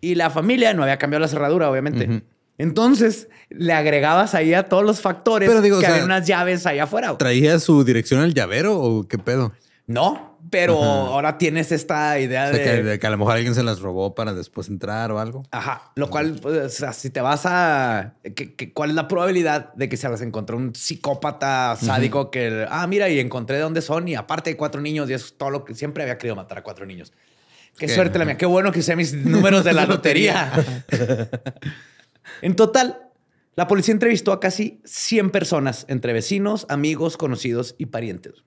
y la familia no había cambiado la cerradura, obviamente. Entonces le agregabas ahí a todos los factores que había unas llaves ahí afuera. ¿Traía su dirección al llavero o qué pedo? No, pero ahora tienes esta idea de... Que, a lo mejor alguien se las robó para después entrar o algo. Ajá, lo cual, pues, o sea, si te vas a... ¿Cuál es la probabilidad de que se las encontró un psicópata sádico que, ah, mira, y encontré de dónde son y aparte de cuatro niños y es todo lo que siempre había querido matar a cuatro niños. Qué, suerte la mía, qué bueno que usé mis números de la lotería. en total, la policía entrevistó a casi 100 personas, entre vecinos, amigos, conocidos y parientes.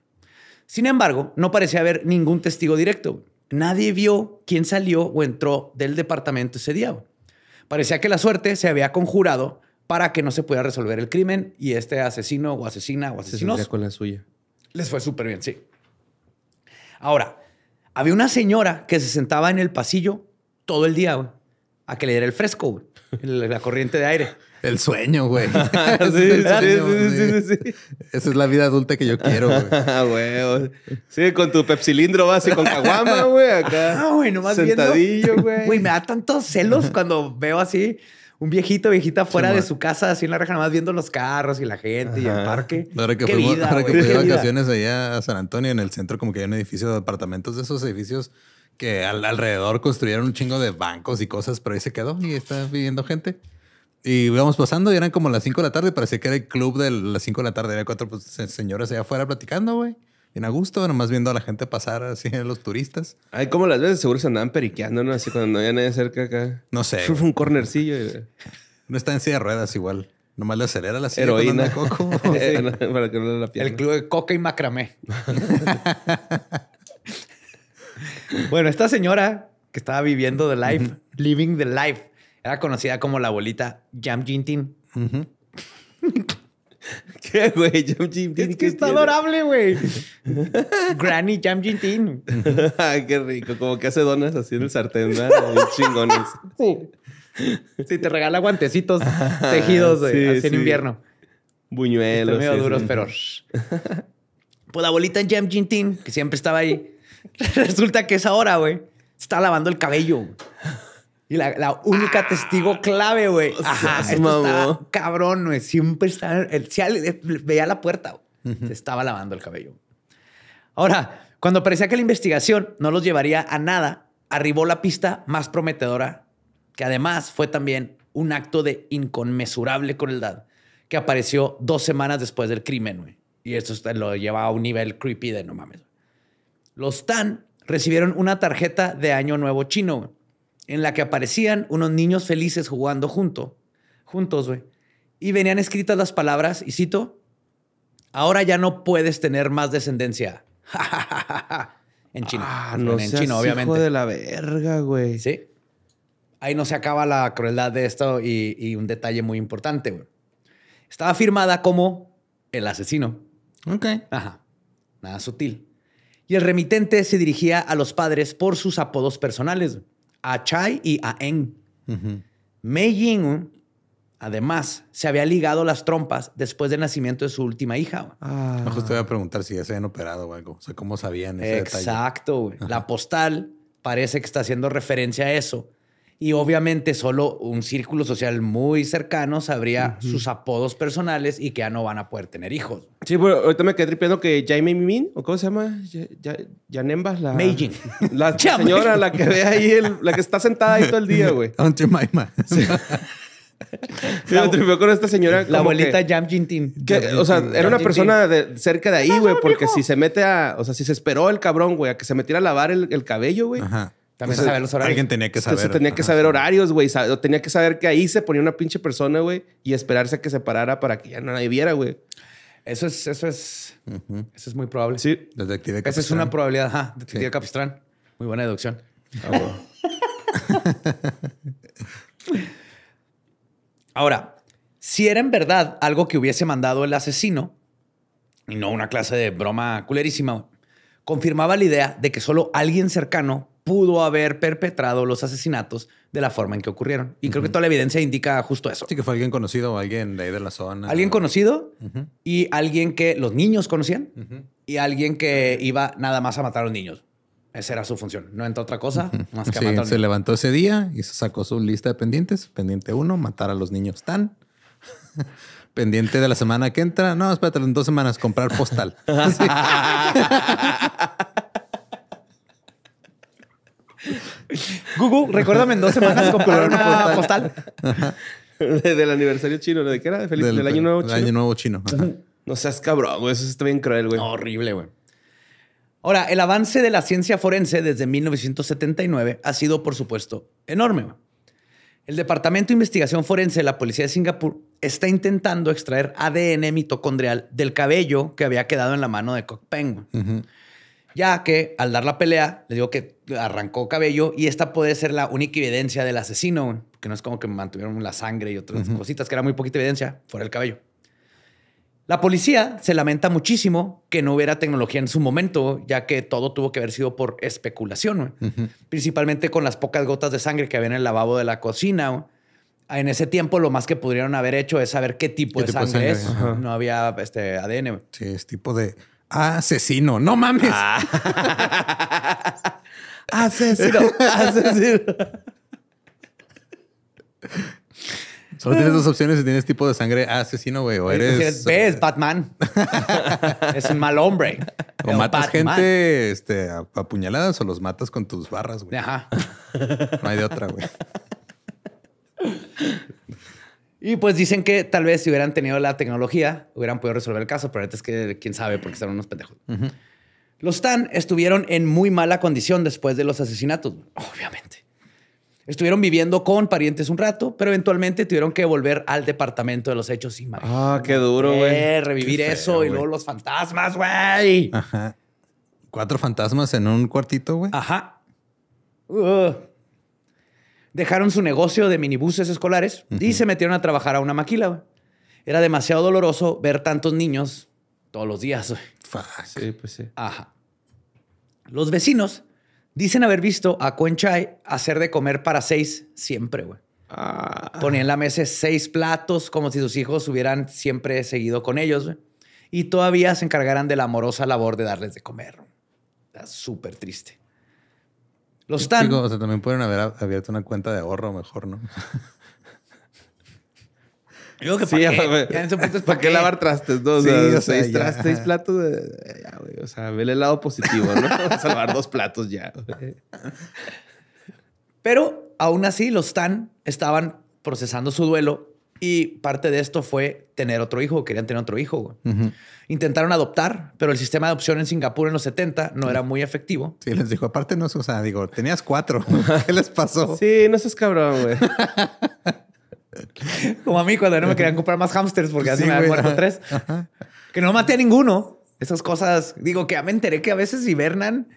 Sin embargo, no parecía haber ningún testigo directo. Nadie vio quién salió o entró del departamento ese día. Parecía que la suerte se había conjurado para que no se pudiera resolver el crimen y este asesino o asesina o asesinos con la suya. Les fue súper bien, sí. Ahora, había una señora que se sentaba en el pasillo todo el día a que le diera el fresco, la corriente de aire. El sueño, güey. sí, sí, sí, Esa es la vida adulta que yo quiero, güey. Ah, sí, con tu pepsilindro vas y con caguama, güey, acá. Ah, güey, nomás Sentadillo, güey. me da tantos celos cuando veo así un viejito, viejita fuera de su casa, así en la reja, nomás viendo los carros y la gente y el parque. qué que fui de vacaciones allá a San Antonio, en el centro, como que hay un edificio de apartamentos de esos edificios que alrededor construyeron un chingo de bancos y cosas, pero ahí se quedó y está viviendo gente. Y íbamos pasando y eran como las 5 de la tarde. Parecía que era el club de las 5 de la tarde. Había cuatro pues, señoras allá afuera platicando, güey. En a gusto, nomás viendo a la gente pasar así, los turistas. Ay, como las veces seguro se andaban periqueando, ¿no? Así cuando no había nadie cerca acá. No sé. Fue un cornercillo. No está en silla de ruedas igual. Nomás le acelera la silla. Heroína. Coco. Para que no la pierna. El club de coca y macramé. bueno, esta señora que estaba viviendo the life, living the life, era conocida como la abuelita Jam Jin ¿Qué, güey? Jam Jin Tin. Es que está adorable, güey. Granny Jam Jin Qué rico. Como que hace donas así en el sartén, ¿verdad? Sí. Sí, te regala guantecitos tejidos güey, así en invierno. Buñuelos. medio duros, pero... Pues la abuelita Jam Jin que siempre estaba ahí. Resulta que es ahora, güey. Está lavando el cabello. Y la, única ah, testigo clave, güey. Ajá, cabrón, güey. Siempre estaba... El, eh, veía la puerta, Se estaba lavando el cabello. Ahora, cuando parecía que la investigación no los llevaría a nada, arribó la pista más prometedora, que además fue también un acto de inconmensurable crueldad, que apareció dos semanas después del crimen, güey. Y esto lo lleva a un nivel creepy de no mames. Los Tan recibieron una tarjeta de Año Nuevo chino, en la que aparecían unos niños felices jugando junto, juntos, güey. Y venían escritas las palabras, y cito, ahora ya no puedes tener más descendencia. en chino. Ah, no en, chino, obviamente. Hijo de la verga, güey. Sí. Ahí no se acaba la crueldad de esto y, y un detalle muy importante, güey. Estaba firmada como el asesino. Ok. Ajá. Nada sutil. Y el remitente se dirigía a los padres por sus apodos personales a Chai y a Eng. Mei además, se había ligado las trompas después del nacimiento de su última hija. Ah. justo voy a preguntar si ya se habían operado o algo. O sea, ¿cómo sabían ese detalle? Exacto, La postal parece que está haciendo referencia a eso. Y obviamente solo un círculo social muy cercano sabría sus apodos personales y que ya no van a poder tener hijos. Sí, pero ahorita me quedé tripeando que Jaime Mimin, ¿o cómo se llama? Janemba. la... Meijin. La señora, la que ve ahí, la que está sentada ahí todo el día, güey. Ante Maima. Sí. me tripeó con esta señora. La abuelita que, o sea, era una persona de, cerca de ahí, güey, porque si se mete a. O sea, si se esperó el cabrón, güey, a que se metiera a lavar el, el cabello, güey. Ajá también se sabían los horarios. Alguien tenía que saber. Entonces, tenía que saber horarios, güey. Tenía que saber que ahí se ponía una pinche persona, güey, y esperarse a que se parara para que ya no nadie viera, güey. Eso es, eso es, eso es muy probable. Sí. Detective Capistrán. Esa es una probabilidad, ajá. Detective Capistrán. Muy buena deducción. Ah, Ahora, si era en verdad algo que hubiese mandado el asesino, y no una clase de broma culerísima, confirmaba la idea de que solo alguien cercano pudo haber perpetrado los asesinatos de la forma en que ocurrieron. Y creo que toda la evidencia indica justo eso. Sí, que fue alguien conocido o alguien de ahí de la zona. Alguien conocido y alguien que los niños conocían y alguien que iba nada más a matar a los niños. Esa era su función. No entra otra cosa más que matar a Se levantó ese día y se sacó su lista de pendientes. Pendiente uno, matar a los niños tan. pendiente de la semana que entra. No, espérate, en dos semanas comprar postal. Google, recuérdame en dos semanas comprar una postal. del aniversario chino, ¿de qué era? ¿De feliz, del, año nuevo chino. Del año nuevo chino. No seas cabrón, güey. Eso está bien cruel, güey. Horrible, güey. Ahora, el avance de la ciencia forense desde 1979 ha sido, por supuesto, enorme. El Departamento de Investigación Forense de la Policía de Singapur está intentando extraer ADN mitocondrial del cabello que había quedado en la mano de Cock Peng. Ya que al dar la pelea, le digo que arrancó cabello y esta puede ser la única evidencia del asesino, que no es como que mantuvieron la sangre y otras cositas, que era muy poquita evidencia, fuera el cabello. La policía se lamenta muchísimo que no hubiera tecnología en su momento, ya que todo tuvo que haber sido por especulación, principalmente con las pocas gotas de sangre que había en el lavabo de la cocina. En ese tiempo lo más que pudieron haber hecho es saber qué tipo, de, sangre es. No había este, ADN. Sí, es tipo de asesino. No mames. Ah. asesino, asesino. Solo tienes dos opciones si tienes tipo de sangre asesino, güey, o eres... ves, Batman. es un mal hombre. O matas gente este, a, o los matas con tus barras, güey. Ajá. No hay de otra, güey. Y pues dicen que tal vez si hubieran tenido la tecnología, hubieran podido resolver el caso, pero ahorita es que quién sabe, porque están unos pendejos. Los Tan estuvieron en muy mala condición después de los asesinatos, obviamente. Estuvieron viviendo con parientes un rato, pero eventualmente tuvieron que volver al departamento de los hechos. y Ah, qué duro, güey. revivir eso y luego los fantasmas, güey. Ajá. Cuatro fantasmas en un cuartito, güey. Ajá. Uh dejaron su negocio de minibuses escolares y se metieron a trabajar a una maquila. Era demasiado doloroso ver tantos niños todos los días. Sí, pues sí. Ajá. Los vecinos dicen haber visto a Cuenchay hacer de comer para seis siempre, güey. Ah. Ponía en la mesa seis platos como si sus hijos hubieran siempre seguido con ellos, güey. Y todavía se encargaran de la amorosa labor de darles de comer. súper triste. Los TAN. o sea, también pueden haber abierto una cuenta de ahorro mejor, ¿no? Digo que sí, para qué. para qué lavar trastes, Dos, seis, trastes, seis platos, de... O sea, vele el lado positivo, ¿no? salvar dos platos ya, Pero aún así, los Tan estaban procesando su duelo y parte de esto fue tener otro hijo, querían tener otro hijo. Intentaron adoptar, pero el sistema de adopción en Singapur en los 70 no era muy efectivo. Sí, les dijo, aparte no o sea, digo, tenías cuatro. ¿Qué les pasó? Sí, no seas cabrón, güey. Como a mí cuando no me querían comprar más hamsters porque así me muerto tres. Que no maté a ninguno, esas cosas, digo que ya me enteré que a veces hibernan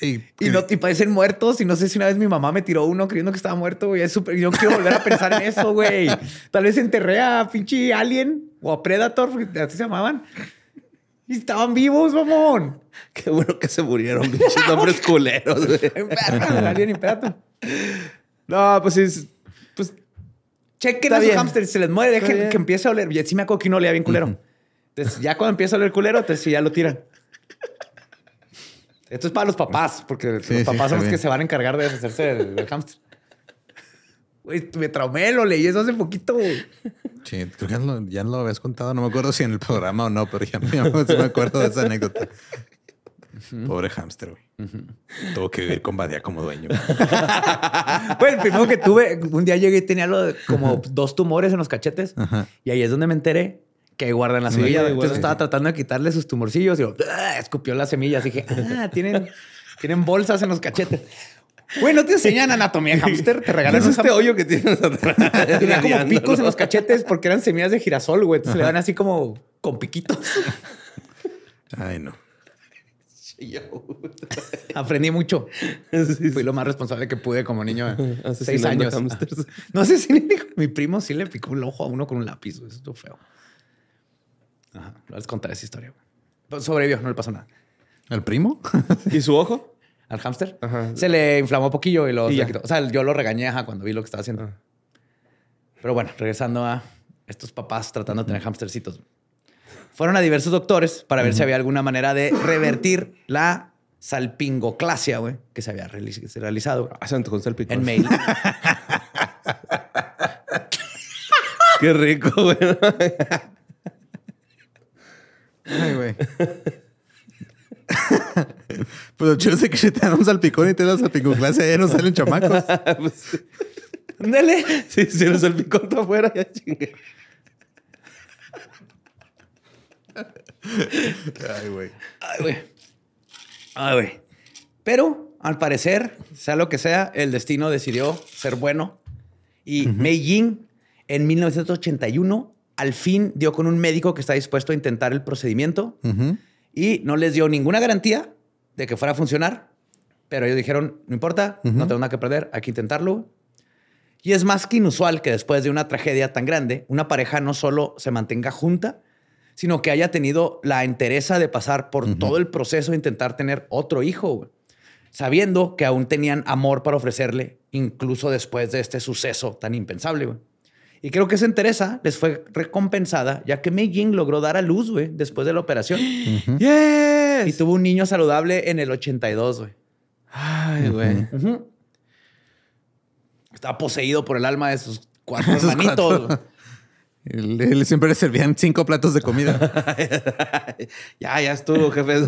y, no, parecen muertos. Y no sé si una vez mi mamá me tiró uno creyendo que estaba muerto, y Es yo quiero volver a pensar en eso, güey. Tal vez enterré a pinche Alien o a Predator, porque así se llamaban. Y estaban vivos, mamón. Qué bueno que se murieron, pinches nombres culeros, güey. Alien y Predator. No, pues es. Pues. Chequen a los hamsters, se les muere, dejen que empiece a oler. Y sí me acuerdo que no olía bien culero. Entonces, ya cuando empieza a oler culero, entonces sí, ya lo tiran. Esto es para los papás, porque los papás son los que se van a encargar de deshacerse del, hámster. me traumé, lo leí eso hace poquito, Sí, creo ya lo, habías contado. No me acuerdo si en el programa o no, pero ya, me acuerdo de esa anécdota. Pobre hámster, Tuvo que vivir con Badía como dueño. bueno, primero que tuve, un día llegué y tenía lo como dos tumores en los cachetes. Y ahí es donde me enteré que guardan las semillas. Entonces estaba tratando de quitarle sus tumorcillos y ah", escupió las semillas. dije, ah, tienen, tienen bolsas en los cachetes. Güey, no te enseñan anatomía hamster, te regalas este hoyo que tienes atrás. Tenía como picos en los cachetes porque eran semillas de girasol, güey. Entonces le dan así como con piquitos. Ay, no. Aprendí mucho. Fui lo más responsable que pude como niño seis años. No sé si mi primo sí le picó el ojo a uno con un lápiz. Eso es feo. Ajá. Les contaré esa historia. sobrevivió, no le pasó nada. ¿El primo? ¿Y su ojo? Al hámster. Se le inflamó poquillo y lo quitó. O sea, yo lo regañé cuando vi lo que estaba haciendo. Ah. Pero bueno, regresando a estos papás tratando de tener hámstercitos. Fueron a diversos doctores para ver si había alguna manera de revertir la salpingoclasia, güey, que se había realizado. Ah, con En mail. Qué rico, güey. Ay, güey. pues yo chido que si te dan un salpicón y te das salpicón clase, ahí no salen chamacos. pues, Si sí, el salpicón está afuera, ya chingue. Ay, güey. Ay, güey. Ay, güey. Pero, al parecer, sea lo que sea, el destino decidió ser bueno. Y Meijing, en 1981, al fin dio con un médico que está dispuesto a intentar el procedimiento y no les dio ninguna garantía de que fuera a funcionar, pero ellos dijeron, no importa, no tengo nada que perder, hay que intentarlo. Y es más que inusual que después de una tragedia tan grande, una pareja no solo se mantenga junta, sino que haya tenido la entereza de pasar por todo el proceso e intentar tener otro hijo, sabiendo que aún tenían amor para ofrecerle, incluso después de este suceso tan impensable. Y creo que esa entereza les fue recompensada, ya que Mei logró dar a luz, güey, después de la operación. Y tuvo un niño saludable en el 82, güey. Ay, güey. Estaba poseído por el alma de sus cuatro hermanitos. Le siempre le servían cinco platos de comida. ya, ya estuvo, jefe.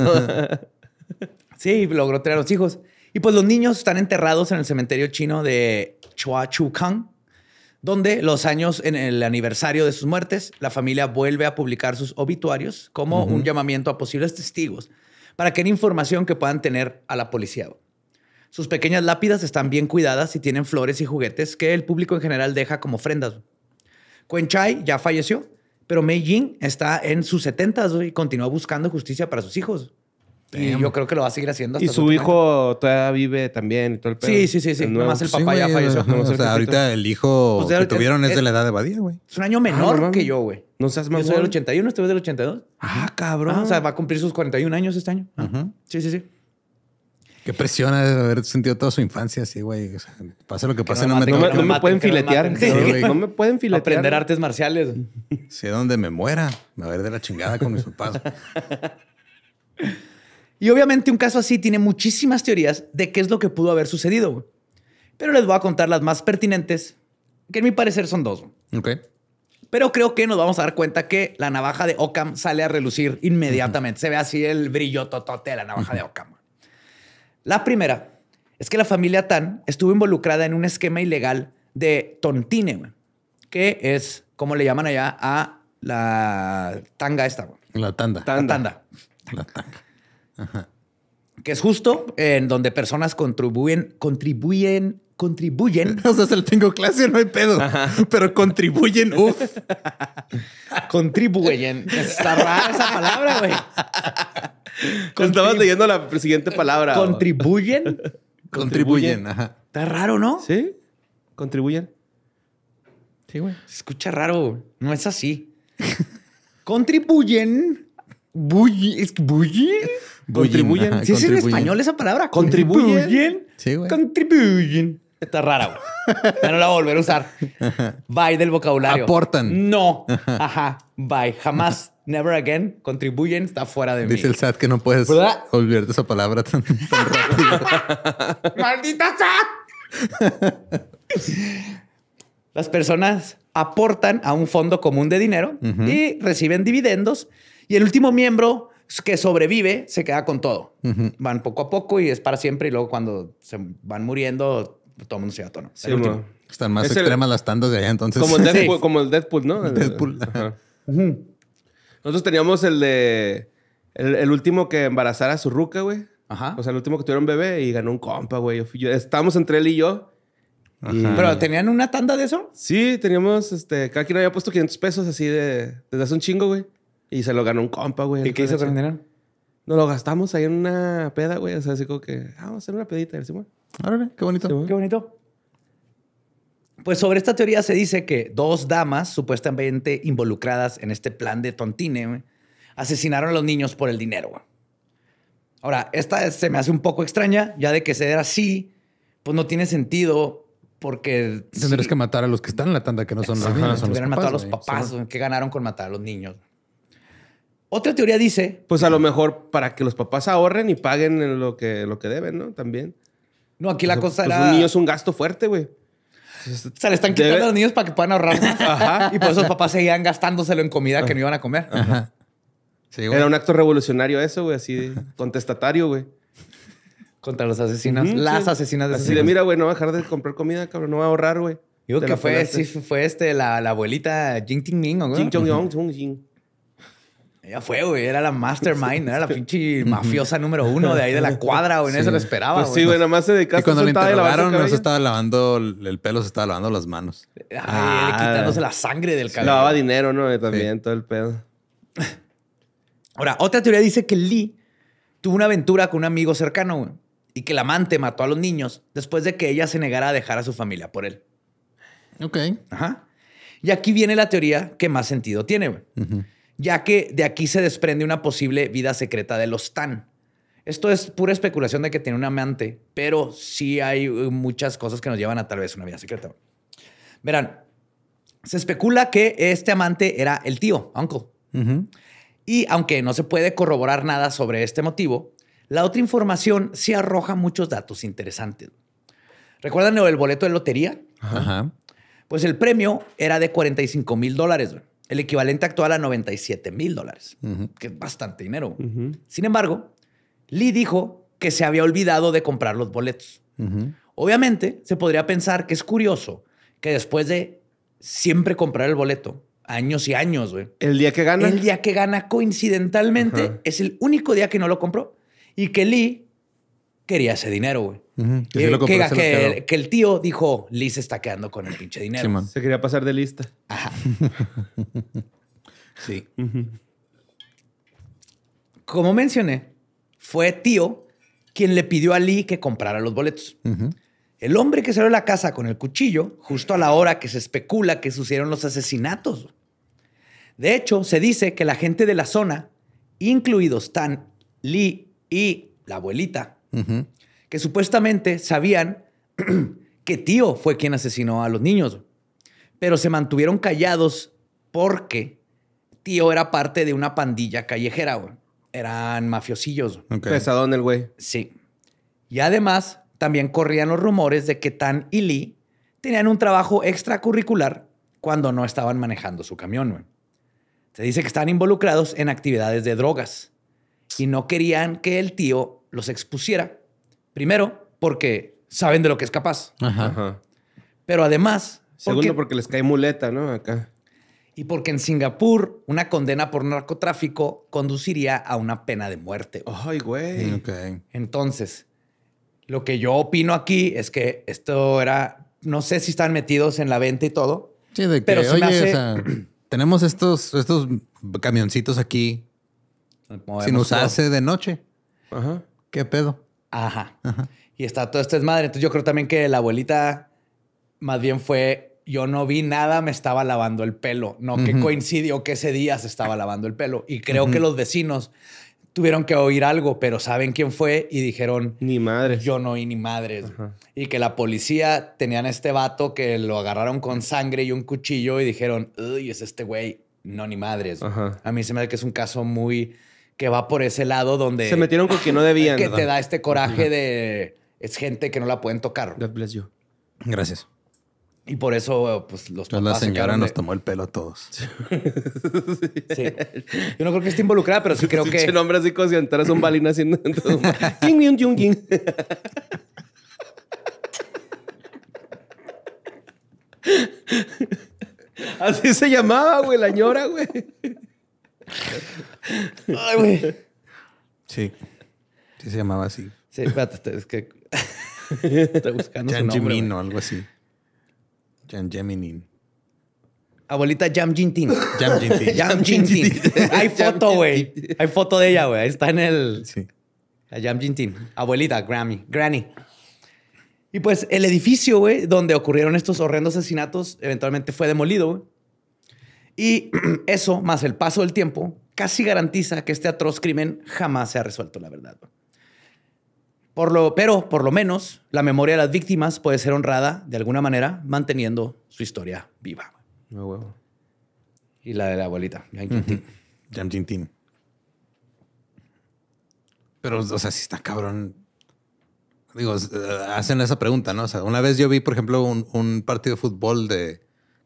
sí, logró tener a los hijos. Y pues los niños están enterrados en el cementerio chino de Chua Kang donde los años en el aniversario de sus muertes, la familia vuelve a publicar sus obituarios como un llamamiento a posibles testigos para que den información que puedan tener a la policía. Sus pequeñas lápidas están bien cuidadas y tienen flores y juguetes que el público en general deja como ofrendas. Chai ya falleció, pero Mei Jing está en sus 70 y continúa buscando justicia para sus hijos. Y yo creo que lo va a seguir haciendo. Hasta y su hijo todavía vive también y todo el Sí, sí, sí. sí. Nomás el papá ya falleció. ahorita el hijo pues que tuvieron es de la edad de Badía, güey. Es un año menor ah, que yo, güey. No seas más Yo soy del 81, este es del 82. Ah, cabrón. Ah, o sea, va a cumplir sus 41 años este año. Ah. Sí, sí, sí. Qué presión de haber sentido toda su infancia así, güey. O sea, pase lo que pase, no, me, no me pueden filetear. Sí. No me pueden filetear. Aprender artes marciales. Si sí, donde me muera, me va a ver de la chingada con mis papás. Y obviamente un caso así tiene muchísimas teorías de qué es lo que pudo haber sucedido. Pero les voy a contar las más pertinentes, que en mi parecer son dos. Ok. Pero creo que nos vamos a dar cuenta que la navaja de Occam sale a relucir inmediatamente. Se ve así el brillo totote de la navaja de Occam. La primera es que la familia Tan estuvo involucrada en un esquema ilegal de tontine, que es como le llaman allá a la tanga esta. La tanda. tanda. La tanda. La tanga. Que es justo en donde personas contribuyen, contribuyen, contribuyen. o sea, se lo tengo clase, no hay pedo. Pero contribuyen, uff. contribuyen. Está rara esa palabra, güey. Estabas leyendo la siguiente palabra. Contribuyen. Contribuyen. Ajá. Está raro, ¿no? Sí. Contribuyen. Sí, güey. Se escucha raro. No es así. contribuyen es Contribuyen. Si ¿Sí es en español esa palabra? Contribuyen. Contribuyen. Sí, güey. Contribuyen. Está rara, güey. Ya no la voy a volver a usar. Bye del vocabulario. Aportan. No. Ajá. Bye. Jamás. Never again. Contribuyen. Está fuera de mí. Dice el SAT que no puedes ¿verdad? esa palabra tan, ¡Maldita SAT! Las personas aportan a un fondo común de dinero y reciben dividendos y el último miembro que sobrevive se queda con todo. Van poco a poco y es para siempre. Y luego cuando se van muriendo, todo el mundo se va tono. Están más extremas las tandas de allá entonces. Como el Deadpool, ¿no? Deadpool. Nosotros teníamos el de... El, último que embarazara a su ruca, güey. O sea, el último que un bebé y ganó un compa, güey. estábamos entre él y yo. ¿Pero tenían una tanda de eso? Sí, teníamos, este, cada quien había puesto 500 pesos así de, desde hace un chingo, güey. Y se lo ganó un compa, güey. ¿Y qué hizo con Nos lo gastamos ahí en una peda, güey. O sea, así como que, ah, vamos a hacer una pedita. Y güey, Árale, qué bonito. qué bonito. Pues sobre esta teoría se dice que dos damas supuestamente involucradas en este plan de Tontine asesinaron a los niños por el dinero. Ahora, esta se me hace un poco extraña, ya de que se era así, pues no tiene sentido porque... Tendrías que matar a los que están en la tanda, que no son los niños. Hubieran matado a los papás, que ganaron con matar a los niños. Otra teoría dice. Pues a lo mejor para que los papás ahorren y paguen lo que, lo que deben, ¿no? También. No, aquí la cosa pues un niño es un gasto fuerte, güey. Se le están quitando a los niños para que puedan ahorrar Ajá. Y por eso los papás seguían gastándoselo en comida que no iban a comer. Ajá. Era un acto revolucionario eso, güey, así contestatario, güey. Contra los asesinos. las asesinas de Así de, mira, güey, no va a dejar de comprar comida, cabrón, no va a ahorrar, güey. Digo que fue, sí, fue este, la, abuelita Jing Ting Ming, ¿o Jing Chong Yong, Jing. Ya fue, güey. Era la mastermind. Era la pinche mafiosa número uno de ahí de la cuadra, güey. No Eso lo esperaba, pues Sí, güey. Nada más se dedicaba. Y cuando le interrogaron, no se estaba lavando el pelo, se estaba lavando las manos. ah, quitándose la sangre del cabello. Lavaba dinero, ¿no? También todo el pedo. Ahora, otra teoría dice que Lee tuvo una aventura con un amigo cercano, Y que el amante mató a los niños después de que ella se negara a dejar a su familia por él. Ok. Ajá. Y aquí viene la teoría que más sentido tiene, güey ya que de aquí se desprende una posible vida secreta de los Tan. Esto es pura especulación de que tiene un amante, pero sí hay eh, muchas cosas que nos llevan a tal vez una vida secreta. Verán, se especula que este amante era el tío, uncle. Y aunque no se puede corroborar nada sobre este motivo, la otra información sí arroja muchos datos interesantes. ¿Recuerdan el boleto de lotería? Pues el premio era de 45 mil dólares el equivalente actual a 97 mil dólares, que es bastante dinero. Sin embargo, Lee dijo que se había olvidado de comprar los boletos. Obviamente, se podría pensar que es curioso que después de siempre comprar el boleto, años y años, El día que gana. El día que gana, coincidentalmente, es el único día que no lo compró y que Lee quería ese dinero, güey. Eh, que, el, tío dijo, Lee se está quedando con el pinche dinero. Se quería pasar de lista. Ajá. sí. Como mencioné, fue tío quien le pidió a Lee que comprara los boletos. El hombre que salió de la casa con el cuchillo justo a la hora que se especula que sucedieron los asesinatos. De hecho, se dice que la gente de la zona, incluidos Tan, Lee y la abuelita, que supuestamente sabían que tío fue quien asesinó a los niños, pero se mantuvieron callados porque tío era parte de una pandilla callejera, Eran mafiosillos. Pesadón el güey. Sí. Y además, también corrían los rumores de que Tan y Lee tenían un trabajo extracurricular cuando no estaban manejando su camión. Se dice que están involucrados en actividades de drogas y no querían que el tío los expusiera, primero, porque saben de lo que es capaz. Ajá. Pero además... Segundo, porque, les cae muleta, ¿no? Acá. Y porque en Singapur una condena por narcotráfico conduciría a una pena de muerte. Ay, güey. Entonces, lo que yo opino aquí es que esto era, no sé si están metidos en la venta y todo. Sí, de que, pero o sea, tenemos estos, estos camioncitos aquí si nos hace de noche. Ajá. ¿Qué pedo? Ajá. Y está todo esto es madre. Entonces yo creo también que la abuelita más bien fue, yo no vi nada, me estaba lavando el pelo. No, que coincidió que ese día se estaba lavando el pelo. Y creo que los vecinos tuvieron que oír algo, pero saben quién fue y dijeron... Ni madres. Yo no oí ni madres. Y que la policía tenían este vato que lo agarraron con sangre y un cuchillo y dijeron, uy, es este güey. No, ni madres. A mí se me da que es un caso muy que va por ese lado donde... Se metieron con quien no debían. Que te da este coraje de... Es gente que no la pueden tocar. God bless you. Gracias. Y por eso, pues los papás La señora nos tomó el pelo a todos. Sí. Yo no creo que esté involucrada, pero sí creo que. Ese nombre así como si un balín haciendo. ying! Así se llamaba, güey, la ñora, güey. Ay, güey. Sí. Sí se llamaba así. Sí, espérate, es que. Estoy buscando Jan nombre. Jimin o algo así. Jan Geminin. Abuelita Jam Jintin. Jam Jintin. Jam Jintin. Hay foto, güey. Hay foto de ella, güey. Ahí Está en el. Sí. La Jam Jintin. Abuelita, Grammy. Granny. Y pues el edificio, güey, donde ocurrieron estos horrendos asesinatos, eventualmente fue demolido, güey. Y eso, más el paso del tiempo, casi garantiza que este atroz crimen jamás se ha resuelto la verdad. Por lo, pero, por lo menos, la memoria de las víctimas puede ser honrada de alguna manera, manteniendo su historia viva. Y la de la abuelita, Jan tin Pero, o sea, si está cabrón. Digo, eh, hacen esa pregunta, ¿no? O sea, una vez yo vi, por ejemplo, un partido de fútbol de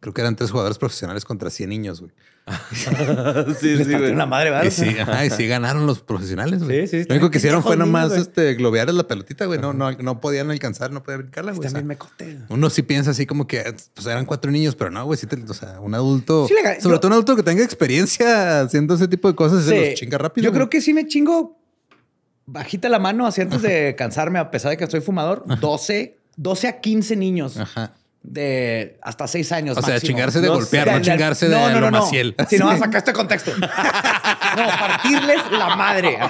creo que eran tres jugadores profesionales contra 100 niños, güey. sí, sí, güey. una madre, ¿verdad? Y sí, y sí ganaron los profesionales, güey. Sí, sí, Lo único que hicieron fue nomás más este, globear la pelotita, güey. No, no, no podían alcanzar, no podían brincarla, güey. también me coté Uno sí piensa así como que pues, eran cuatro niños, pero no, güey. Sí o sea, un adulto, sobre todo un adulto que tenga experiencia haciendo ese tipo de cosas, se los chinga rápido. Yo creo que sí me chingo bajita la mano así antes de cansarme, a pesar de que soy fumador, 12, 12 a 15 niños. Ajá de hasta seis años. O sea, chingarse de golpear, no chingarse de, no, no, maciel. Si no, sacar este contexto. no, partirles la madre.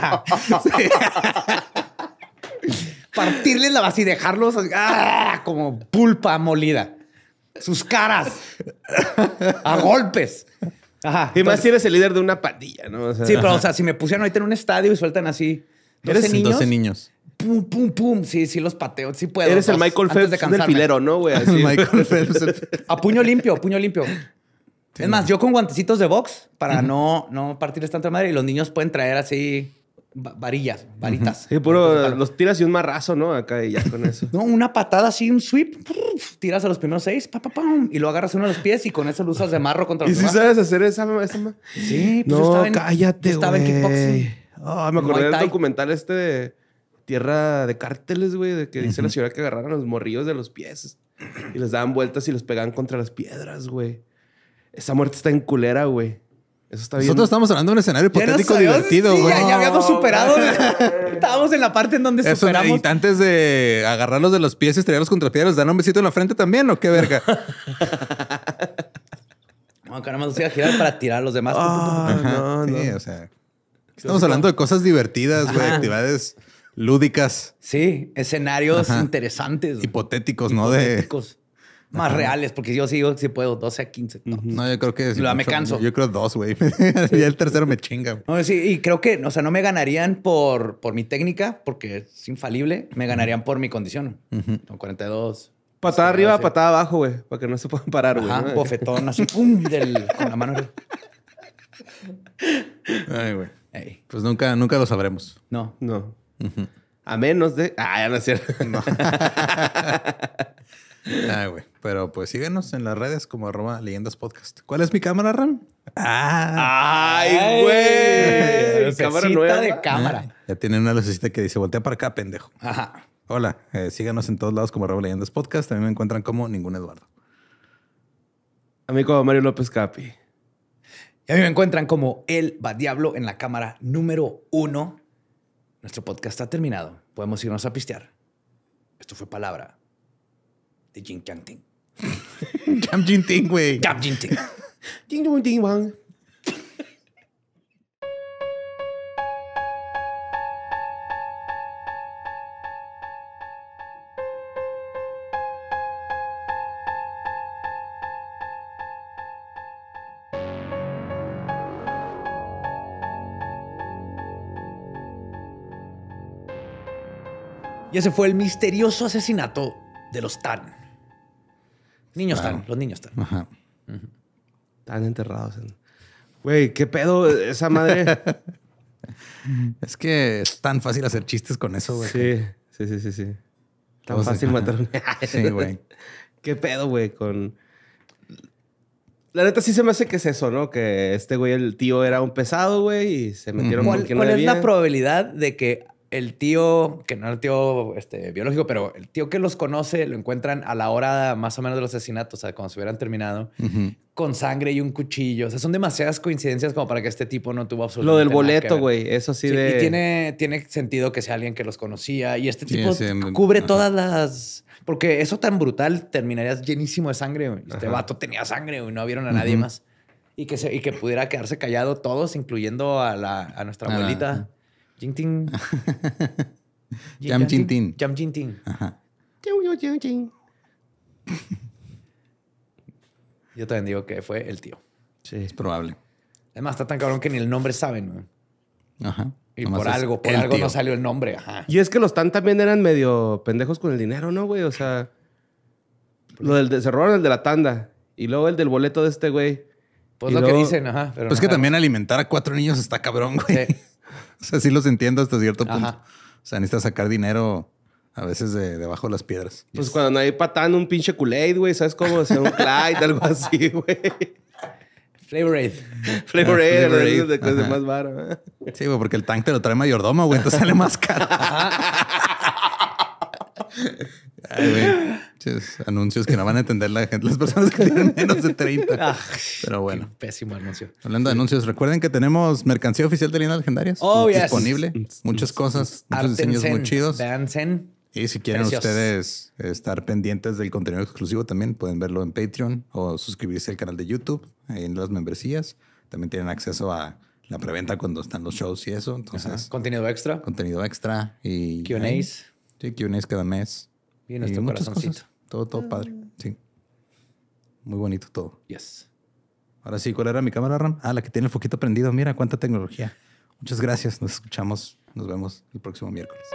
partirles la base y dejarlos ah, como pulpa molida. Sus caras a golpes. Y más si eres el líder de una pandilla, ¿no? sí, pero o sea, si me pusieran ahorita en un estadio y sueltan así 12 niños. 12 niños pum, pum, pum. Sí, sí los pateo, sí puedo. Eres el Michael Phelps de del filero, ¿no, güey? Michael Phelps. A puño limpio, a puño limpio. es más, yo con guantecitos de box para no, no partirles tanta madre y los niños pueden traer así varillas, varitas. Sí, puro, los tiras y un marrazo, ¿no? Acá y ya con eso. no, una patada así, un sweep, tiras a los primeros seis, pa, pa, pam, y lo agarras uno de los pies y con eso lo usas de marro contra los ¿Y si sabes hacer esa? Sí, pues no, estaba en, cállate, estaba en kickboxing. Ah, me acordé del documental este de tierra de cárteles, güey, de que dice la señora que agarraron los morrillos de los pies y les daban vueltas y los pegaban contra las piedras, güey. Esa muerte está en culera, güey. Eso está bien. Nosotros estamos hablando de un escenario hipotético divertido, güey. ya, habíamos superado. Estábamos en la parte en donde Eso, superamos. antes de agarrarlos de los pies y estrellarlos contra piedras, dan un besito en la frente también, ¿o qué verga? no, que nada más a girar para tirar a los demás. Ah, no, sí, o sea... Estamos hablando de cosas divertidas, güey, actividades lúdicas. Sí, escenarios interesantes. Hipotéticos, ¿no? Más reales, porque yo sigo si puedo 12 a 15. No, yo creo que... me canso. Yo creo dos, güey. y el tercero me chinga. No, sí, y creo que, o sea, no me ganarían por, por mi técnica, porque es infalible. Me ganarían por mi condición. Con 42, Patada arriba, patada abajo, güey. Para que no se puedan parar, güey. bofetón así, pum, con la mano. Ay, güey. Pues nunca, nunca lo sabremos. No. No. A menos de. Ah, ya no es cierto. No. Ay, güey. Pero pues síguenos en las redes como arroba leyendas podcast. ¿Cuál es mi cámara, Ram? Ah, ¡Ay, güey! Cámara nueva. de cámara. ya tiene una lucecita que dice voltea para acá, pendejo. Ajá. Hola, eh, síganos en todos lados como arroba leyendas podcast. También me encuentran como ningún Eduardo. A mí como Mario López Capi. Y a mí me encuentran como el Bad diablo en la cámara número uno. Nuestro podcast ha terminado. Podemos irnos a pistear. Esto fue palabra de Jin Chang Ting. Jam Jin Ting, güey. Jam Jin Ting. Jin Ting Wang. Y ese fue el misterioso asesinato de los Tan. Niños Tan, los niños Tan. Ajá. Tan enterrados. Güey, qué pedo esa madre. es que es tan fácil hacer chistes con eso, güey. Sí, sí, sí, sí, sí. Tan fácil matar Sí, güey. qué pedo, güey, con... La neta sí se me hace que es eso, ¿no? Que este güey, el tío era un pesado, güey, y se metieron ¿Cuál, con quien ¿Cuál es la probabilidad de que el tío, que no era el tío este, biológico, pero el tío que los conoce lo encuentran a la hora más o menos del asesinato, o sea, cuando se hubieran terminado, con sangre y un cuchillo. O sea, son demasiadas coincidencias como para que este tipo no tuvo absolutamente. Lo del boleto, güey, eso sí, de. Y tiene, tiene sentido que sea alguien que los conocía y este tipo cubre todas las. Porque eso tan brutal terminaría llenísimo de sangre. Este vato tenía sangre y no vieron a nadie más. Y que, que pudiera quedarse callado todos, incluyendo a, la, nuestra abuelita. ting. Jam Jam Ajá. Yo también digo que fue el tío. Sí, es probable. Además, está tan cabrón que ni el nombre saben, Ajá. Y por algo, por algo no salió el nombre. Ajá. Y es que los tan también eran medio pendejos con el dinero, ¿no, güey? O sea, lo del, se robaron el de la tanda y luego el del boleto de este güey. Pues lo que dicen, ajá. Pero pues es que también alimentar a cuatro niños está cabrón, güey. O sea, sí los entiendo hasta cierto punto. O sea, necesitas sacar dinero a veces de debajo de las piedras. Pues cuando no hay patán, un pinche Kool-Aid, güey. ¿Sabes cómo? hacer un Clyde, algo así, güey. Flavorade. Flavorade, ah, Flavor de cosas más güey. Sí, güey, porque el tank te lo trae mayordomo, güey. Entonces sale más caro. Ay, anuncios que no van a entender la gente, las personas que tienen menos de 30. Ah, Pero bueno. Pésimo anuncio. Hablando de anuncios, recuerden que tenemos mercancía oficial de Líneas Legendarias oh, disponible. Muchas cosas, muchos diseños muy chidos. Y si quieren ustedes estar pendientes del contenido exclusivo, también pueden verlo en Patreon o suscribirse al canal de YouTube en las membresías. También tienen acceso a la preventa cuando están los shows y eso. Entonces, contenido extra. Contenido extra y QAs. Sí, que cada mes. Y nuestro Cosas. Todo, todo ah. padre. Sí. Muy bonito todo. Yes. Ahora sí, ¿cuál era mi cámara, Ram? Ah, la que tiene el foquito prendido. Mira cuánta tecnología. Muchas gracias. Nos escuchamos. Nos vemos el próximo miércoles.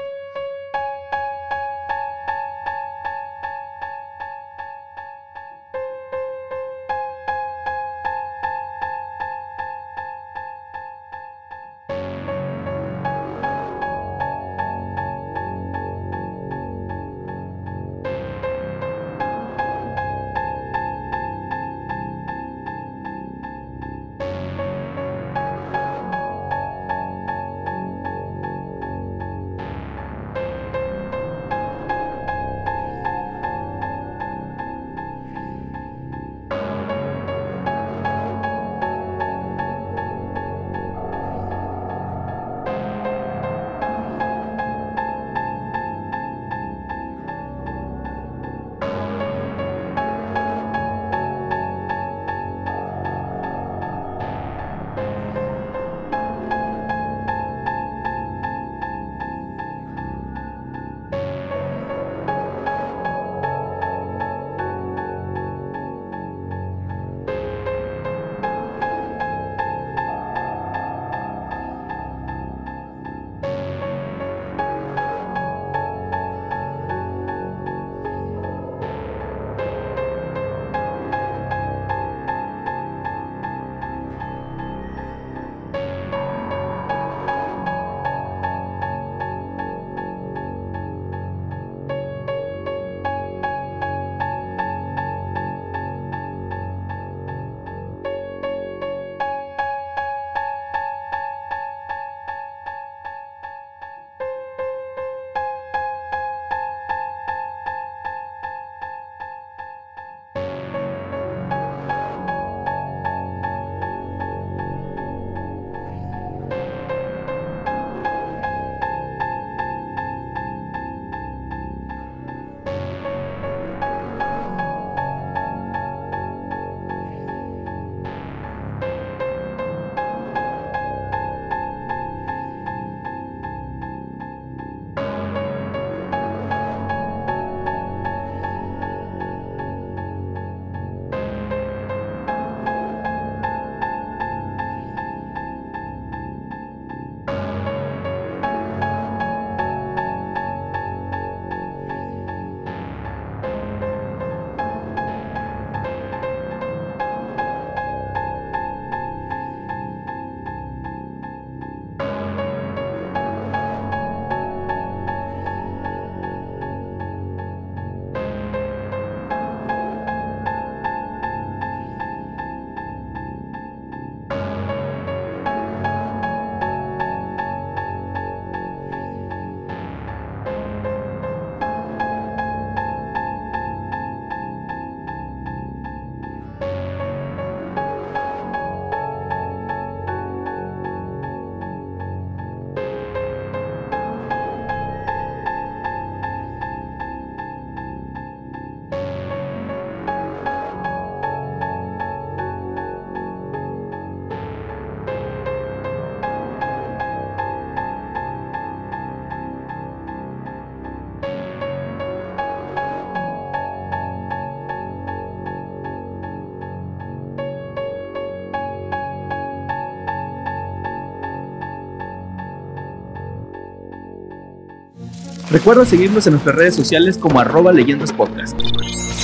Recuerda seguirnos en nuestras redes sociales como arroba leyendas podcast.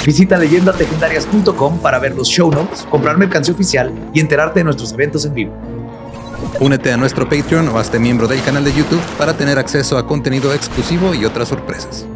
Visita leyendategendarias.com para ver los show notes, comprar mercancía oficial y enterarte de nuestros eventos en vivo. Únete a nuestro Patreon o hazte miembro del canal de YouTube para tener acceso a contenido exclusivo y otras sorpresas.